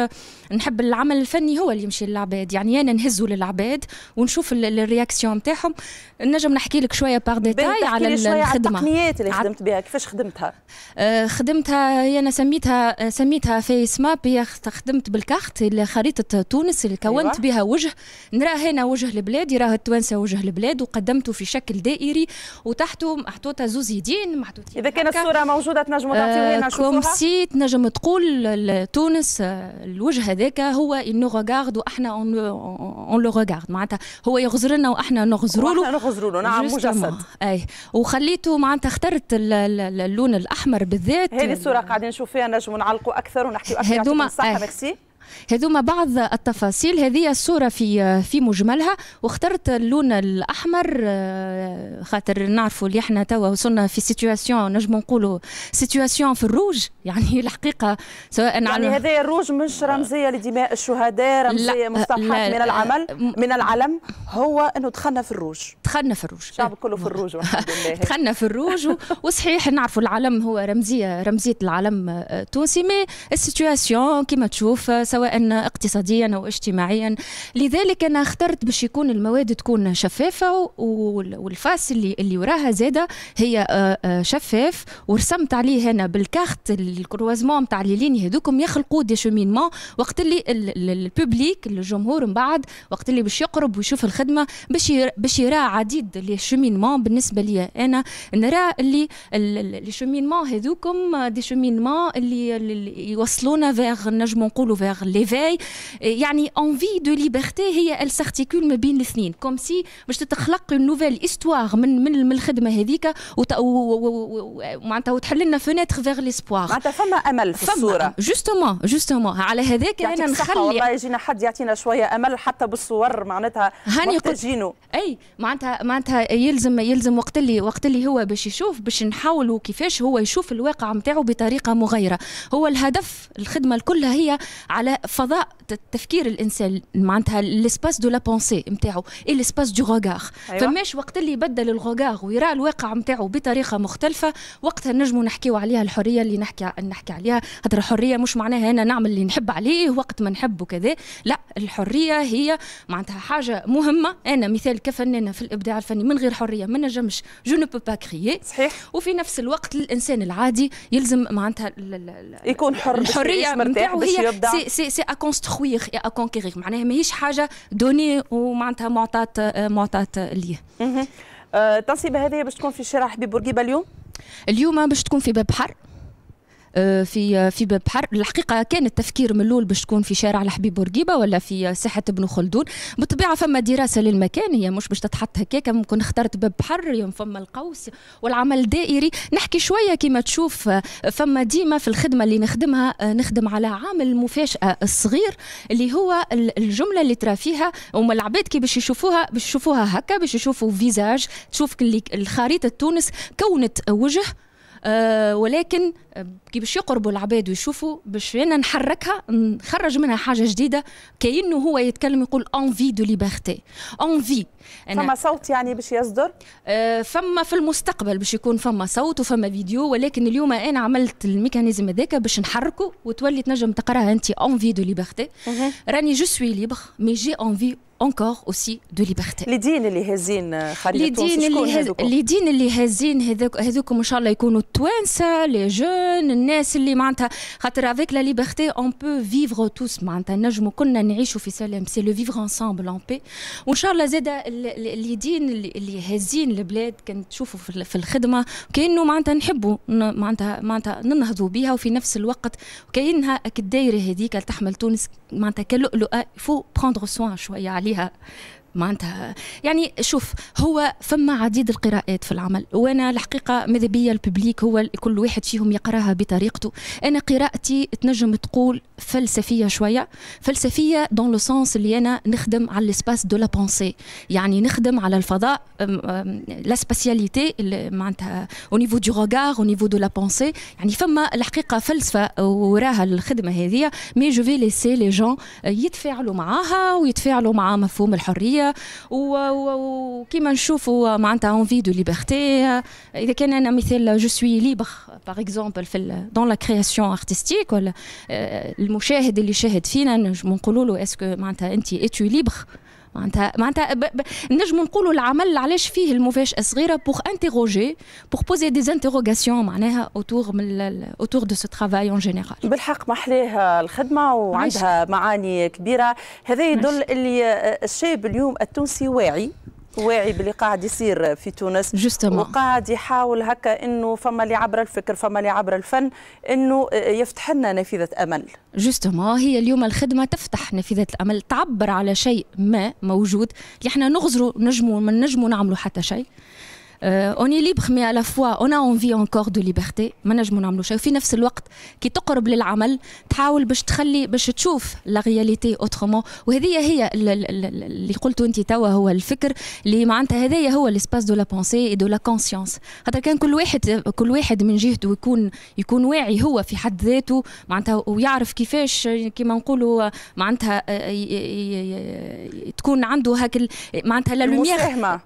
Speaker 7: نحب العمل الفني هو اللي يمشي للعباد يعني انا نهزه للعباد ونشوف الرياكسيون نتاعهم نجم نحكي لك شويه بار ديتاي على الخدمه على التقنيات
Speaker 1: اللي خدمت بها كيفاش خدمتها
Speaker 7: آه، خدمتها هي انا سميتها سميتها فيس ماب هي خدمت بالكارت خريطه تونس اللي أيوة. كونت أيوة. بها وجه نرى هنا وجه البلاد يراه التوانسه وجه البلاد وقدمته في شكل دائري وتحته محطوطه زوز يدين محطوطين اذا كانت الصوره موجوده تنجموا تعطيونا آه كوم سي تنجم تقول تونس آه، الوجه هذاك هو انه غارد واحنا اون لو غارد معناتها هو يغزر لنا واحنا نغزروا له نغزروا له نعم مجسد اي وخليته معناتها اخترت اللون الاحمر بالذات هذه الصوره
Speaker 1: قاعدين نشوف فيها نجم نعلقوا اكثر ونحكي اكثر هذوما صح ميرسي
Speaker 7: هذوما بعض التفاصيل هذه الصورة في في مجملها واخترت اللون الأحمر آه، خاطر نعرفوا اللي احنا توا وصلنا في سيتياسيون نجم نقولوا
Speaker 1: سيتياسيون في الروج يعني [laughs] الحقيقة سواء يعني على هذا الروج مش رمزية لدماء الشهداء رمزية مستحقة من العمل من العلم هو أنه دخلنا في الروج
Speaker 7: دخلنا في الروج الشعب كله في الروج والحمد [laughs] لله دخلنا في الروج وصحيح نعرفوا العلم هو رمزية رمزية العلم التونسي آه، مي السيتياسيون كما تشوف آه، سواء اقتصاديا أو اجتماعيا لذلك أنا اخترت باش يكون المواد تكون شفافة والفاس اللي, اللي وراها زادة هي آه، آه، شفاف ورسمت عليه هنا بالكارت الكروازمون لي ليني هذوكم يخلقوا دي شومينمون وقت اللي الببليك الجمهور من بعد وقت اللي باش يقرب ويشوف الخدمه باش باش يرى عديد لي شومينمون بالنسبه لي انا نرى اللي لي شومينمون هذوكم دي شومينمون اللي, اللي يوصلونا فيغ نجم نقولوا فيغ l'éveil يعني envie de liberté هي elle s'articule ما بين الاثنين كوم سي باش تتخلق نوفيل استوار من من الخدمه هذيك معناتها وتحل لنا فونيتر فيغ ليسبوار معناتها فما امل في الصوره جوستومون جوستومون على هذاك انا نخلي والله
Speaker 1: يجينا حد يعطينا شويه امل حتى بالصور معناتها هاني قلت اي
Speaker 7: معناتها معناتها يلزم يلزم وقت اللي وقت اللي هو باش يشوف باش نحاولوا كيفاش هو يشوف الواقع نتاعو بطريقه مغايره هو الهدف الخدمه الكلها هي على فضاء التفكير الانسان معناتها الاسباس دو لا بونسي نتاعو اي الاسباس دو روغار أيوة. فماش وقت اللي يبدل الروغار ويرى الواقع نتاعو بطريقه مختلفه وقتها نجموا نحكيو عليها الحريه اللي نحكي نحكي عليها خاطر الحريه مش معناها انا نعمل اللي نحب عليه وقت ما نحب وكذا لا الحريه هي معناتها حاجه مهمه انا مثال كفنانه في الابداع الفني من غير حريه ما نجمش جو نو با كريي صحيح وفي نفس الوقت الانسان العادي يلزم معناتها يكون حر الحريه نتاعو هي سي سي سي ا كونستروير اي ا كونكيرير معناها ماهيش حاجه دوني ومعناتها معطاه آه، معطاه ليه
Speaker 1: آه، التنصيبه هذه باش تكون في شارع حبيب بورقيبه اليوم اليوم باش تكون في باب
Speaker 7: بحر آه، في في بحر الحقيقه كان التفكير من الاول باش تكون في شارع الحبيب بورقيبه ولا في ساحه ابن خلدون بالطبيعه فما دراسه للمكان هي مش باش تتحط هكاك ممكن اخترت باب بحر يوم فما القوس والعمل الدائري نحكي شويه كما تشوف آه، فما ديما في الخدمه اللي نخدمها آه، نخدم على عامل المفاجاه الصغير اللي هو الجمله اللي ترى فيها هما العباد كي باش يشوفوها باش يشوفوها هكا باش يشوفوا فيزاج تشوف الخريطه تونس كونت وجه أه ولكن آه، كي باش يقربوا العباد ويشوفوا باش انا نحركها نخرج منها حاجه جديده كانه هو يتكلم يقول انفي دو ليبرتي انفي فما صوت يعني باش يصدر أه فما في المستقبل باش يكون فما صوت وفما فيديو ولكن اليوم انا عملت الميكانيزم هذاك باش نحركه وتولي تنجم تقراها انت انفي دو ليبرتي راني جو سوي ليبر مي جي انفي اونكور اوسي دو ليبرتي لي دين اللي هازين
Speaker 1: خارج لي دين
Speaker 7: اللي اللي هازين هذوك هذوكم ان شاء الله يكونوا التوانسه لي جون الناس اللي معناتها خاطر افيك لا ليبرتي اون بو فيفغ توس معناتها نجموا كلنا نعيشوا في سلام سي لو فيفغ انسامبل اون بي وان شاء الله زاده لي دين اللي هازين البلاد كان تشوفوا في الخدمه كانه معناتها نحبوا معناتها معناتها ننهضوا بها وفي نفس الوقت كانها الدايره هذيك تحمل تونس معناتها كلؤلؤه فو بروندر سوان شويه عليها معناتها يعني شوف هو فما عديد القراءات في العمل وانا الحقيقه ماذا بيا الببليك هو كل واحد فيهم يقراها بطريقته انا قراءتي تنجم تقول فلسفيه شويه فلسفيه دون لو سونس اللي انا نخدم على الاسباس دو لا بونسي يعني نخدم على الفضاء لا سباسياليتي معناتها او نيفو دو روغار او نيفو دو لا بونسي يعني فما الحقيقه فلسفه وراها الخدمه هذه مي جو في ليسي لي جون يتفاعلوا معاها ويتفاعلوا مع مفهوم الحريه ou qui ou voit, tu as envie de liberté. Euh, je suis libre, par exemple, dans la création artistique, les euh, que tu libre معناتها معناتها نجم نقولوا العمل علاش فيه المفاجاه صغيره بوغ انتيروجي بوغ بوزي دي انتيروغاسيون معناها اوتور من اوتور دو سو ترافاي اون جينيرال
Speaker 1: بالحق محليها الخدمه وعندها معاني كبيره هذا يدل اللي الشاب اليوم التونسي واعي واعي باللي قاعد يصير في تونس جستمع. وقاعد يحاول هكا انه فما اللي عبر الفكر فما اللي عبر الفن انه يفتح لنا نافذه امل
Speaker 7: جوستومون هي اليوم الخدمه تفتح نافذه الامل تعبر على شيء ما موجود اللي احنا نغزره نجمو ما نجمو نعملو حتى شيء اون اي ليبر مي على فوا اون اونفي انكور دو ليبرتي ما نجمو نعملو شيء وفي نفس الوقت كي تقرب للعمل تحاول باش تخلي باش تشوف لا رياليتي اوترومون وهذه هي اللي قلتو انت توا هو الفكر اللي معناتها هذايا هو الاسباس دو لا بونسي دو لا كونسيونس خاطر كان كل واحد كل واحد من جهته يكون يكون واعي هو في حد ذاته معناتها ويعرف كيفاش كيما نقولوا معناتها تكون عنده هاك معناتها لا لوميير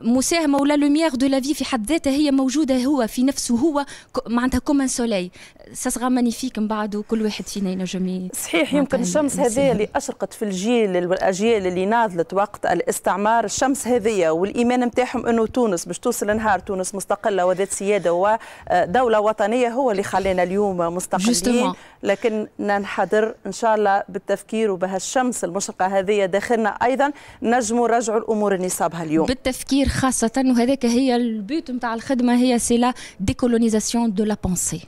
Speaker 7: مساهمه ولا لوميير دو لا في في حد ذاتها هي موجوده هو في نفسه هو معناتها كومان سولي سسغا مانيفيك من بعد وكل واحد فينا ينجم صحيح يمكن الشمس
Speaker 1: هذه اللي اشرقت في الجيل والاجيال اللي ناضلت وقت الاستعمار الشمس هذه والايمان نتاعهم انه تونس باش توصل نهار تونس مستقله وذات سياده ودوله وطنيه هو اللي خلينا اليوم مستقلين لكن ننحدر ان شاء الله بالتفكير وبهالشمس المشرقه هذه داخلنا ايضا نجموا رجعوا الامور نصابها اليوم بالتفكير خاصه
Speaker 7: وهذاك هي but de la c'est la décolonisation de la pensée.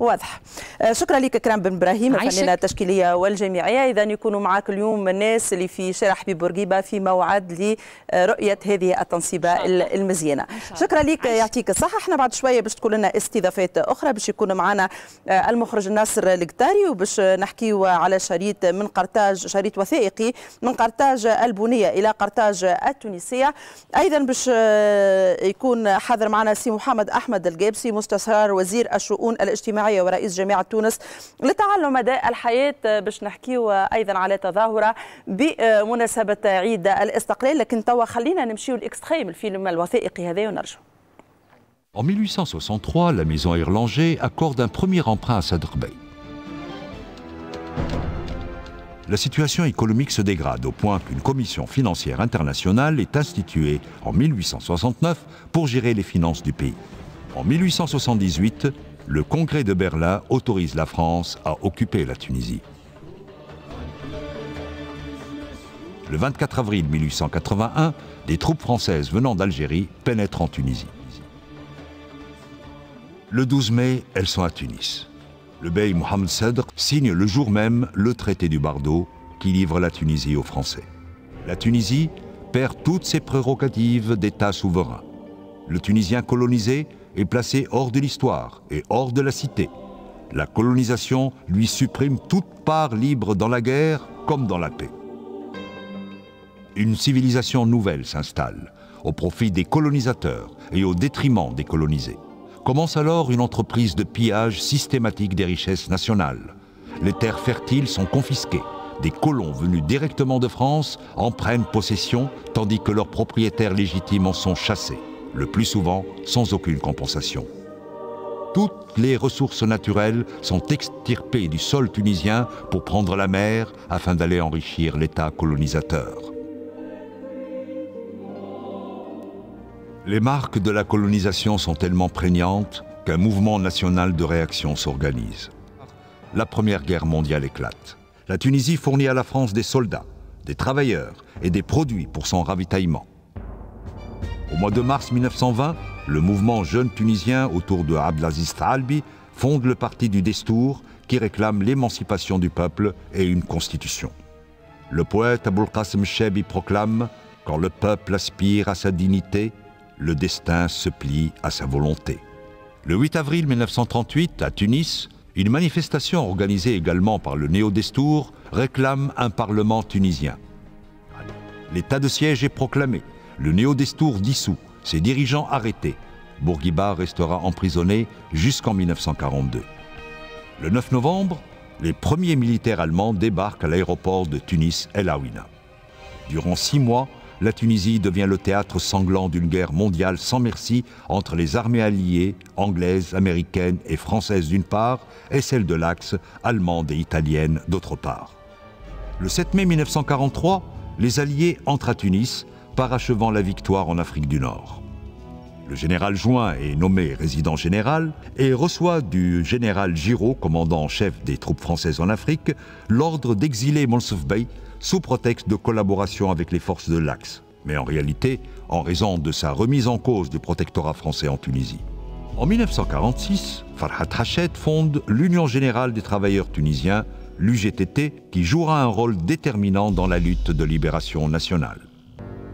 Speaker 1: واضح آه، شكرا لك كرام بن ابراهيم الفنانه التشكيليه والجامعيه اذا يكونوا معك اليوم الناس اللي في شارع حبيب بورقيبه في موعد لرؤيه هذه التنصيبه المزيانه شكرا لك يعطيك الصحه احنا بعد شويه باش تكون لنا استضافات اخرى باش يكون معنا آه، المخرج ناصر القطاري وباش نحكيو على شريط من قرطاج شريط وثائقي من قرطاج البنيه الى قرطاج التونسيه ايضا باش آه، يكون حاضر معنا سي محمد احمد القابسي مستشار وزير الشؤون الاجتماعيه الجامعية ورئيس جامعة تونس لتعلم مدى الحياة باش نحكيو أيضا على تظاهرة بمناسبة عيد الاستقلال لكن توا خلينا نمشيو لإكستخيم الفيلم الوثائقي هذا ونرجعوا
Speaker 8: En 1863, la maison Erlanger accorde un premier emprunt à Sadr Bey. La situation économique se dégrade au point qu'une commission financière internationale est instituée en 1869 pour gérer les finances du pays. En 1878, le congrès de Berlin autorise la France à occuper la Tunisie. Le 24 avril 1881, des troupes françaises venant d'Algérie pénètrent en Tunisie. Le 12 mai, elles sont à Tunis. Le bey Mohamed Sedr signe le jour même le traité du Bardo qui livre la Tunisie aux Français. La Tunisie perd toutes ses prérogatives d'État souverain. Le Tunisien colonisé est placé hors de l'histoire et hors de la cité. La colonisation lui supprime toute part libre dans la guerre comme dans la paix. Une civilisation nouvelle s'installe, au profit des colonisateurs et au détriment des colonisés. Commence alors une entreprise de pillage systématique des richesses nationales. Les terres fertiles sont confisquées. Des colons venus directement de France en prennent possession, tandis que leurs propriétaires légitimes en sont chassés le plus souvent sans aucune compensation. Toutes les ressources naturelles sont extirpées du sol tunisien pour prendre la mer afin d'aller enrichir l'État colonisateur. Les marques de la colonisation sont tellement prégnantes qu'un mouvement national de réaction s'organise. La Première Guerre mondiale éclate. La Tunisie fournit à la France des soldats, des travailleurs et des produits pour son ravitaillement. Au mois de mars 1920, le mouvement jeune tunisien autour de Abdelaziz Albi fonde le parti du Destour qui réclame l'émancipation du peuple et une constitution. Le poète Aboul shebi Chebi proclame Quand le peuple aspire à sa dignité, le destin se plie à sa volonté. Le 8 avril 1938, à Tunis, une manifestation organisée également par le néo-destour réclame un parlement tunisien. L'état de siège est proclamé le néo-destour dissous, ses dirigeants arrêtés. Bourguiba restera emprisonné jusqu'en 1942. Le 9 novembre, les premiers militaires allemands débarquent à l'aéroport de Tunis El Aouina. Durant six mois, la Tunisie devient le théâtre sanglant d'une guerre mondiale sans merci entre les armées alliées, anglaises, américaines et françaises d'une part, et celles de l'Axe, allemandes et italiennes d'autre part. Le 7 mai 1943, les Alliés entrent à Tunis parachevant la victoire en Afrique du Nord. Le général Juin est nommé résident général et reçoit du général Giraud, commandant en chef des troupes françaises en Afrique, l'ordre d'exiler Monsouf Bey sous prétexte de collaboration avec les forces de l'Axe, mais en réalité en raison de sa remise en cause du protectorat français en Tunisie. En 1946, Farhat Hachet fonde l'Union générale des travailleurs tunisiens, l'UGTT, qui jouera un rôle déterminant dans la lutte de libération nationale.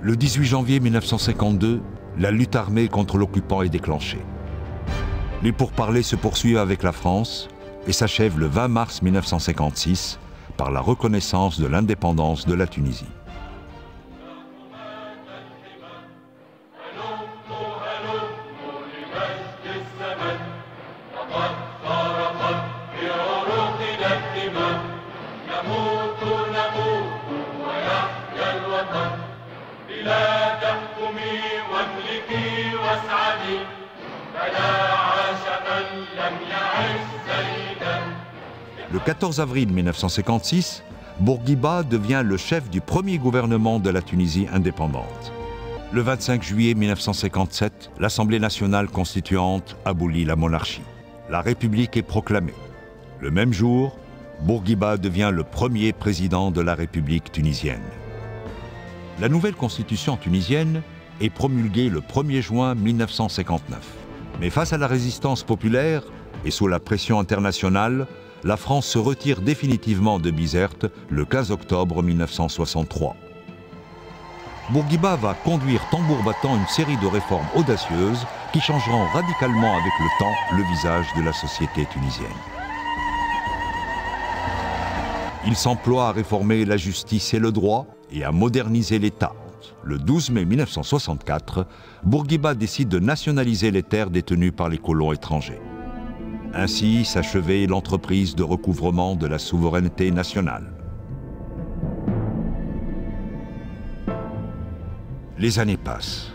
Speaker 8: Le 18 janvier 1952, la lutte armée contre l'occupant est déclenchée. Les pourparlers se poursuivent avec la France et s'achèvent le 20 mars 1956 par la reconnaissance de l'indépendance de la Tunisie. Le 14 avril 1956, Bourguiba devient le chef du premier gouvernement de la Tunisie indépendante. Le 25 juillet 1957, l'Assemblée nationale constituante abolit la monarchie. La République est proclamée. Le même jour, Bourguiba devient le premier président de la République tunisienne. La nouvelle constitution tunisienne est promulguée le 1er juin 1959. Mais face à la résistance populaire et sous la pression internationale, la France se retire définitivement de Bizerte le 15 octobre 1963. Bourguiba va conduire tambour battant une série de réformes audacieuses qui changeront radicalement avec le temps le visage de la société tunisienne. Il s'emploie à réformer la justice et le droit et à moderniser l'État. Le 12 mai 1964, Bourguiba décide de nationaliser les terres détenues par les colons étrangers. Ainsi s'achevait l'entreprise de recouvrement de la souveraineté nationale. Les années passent.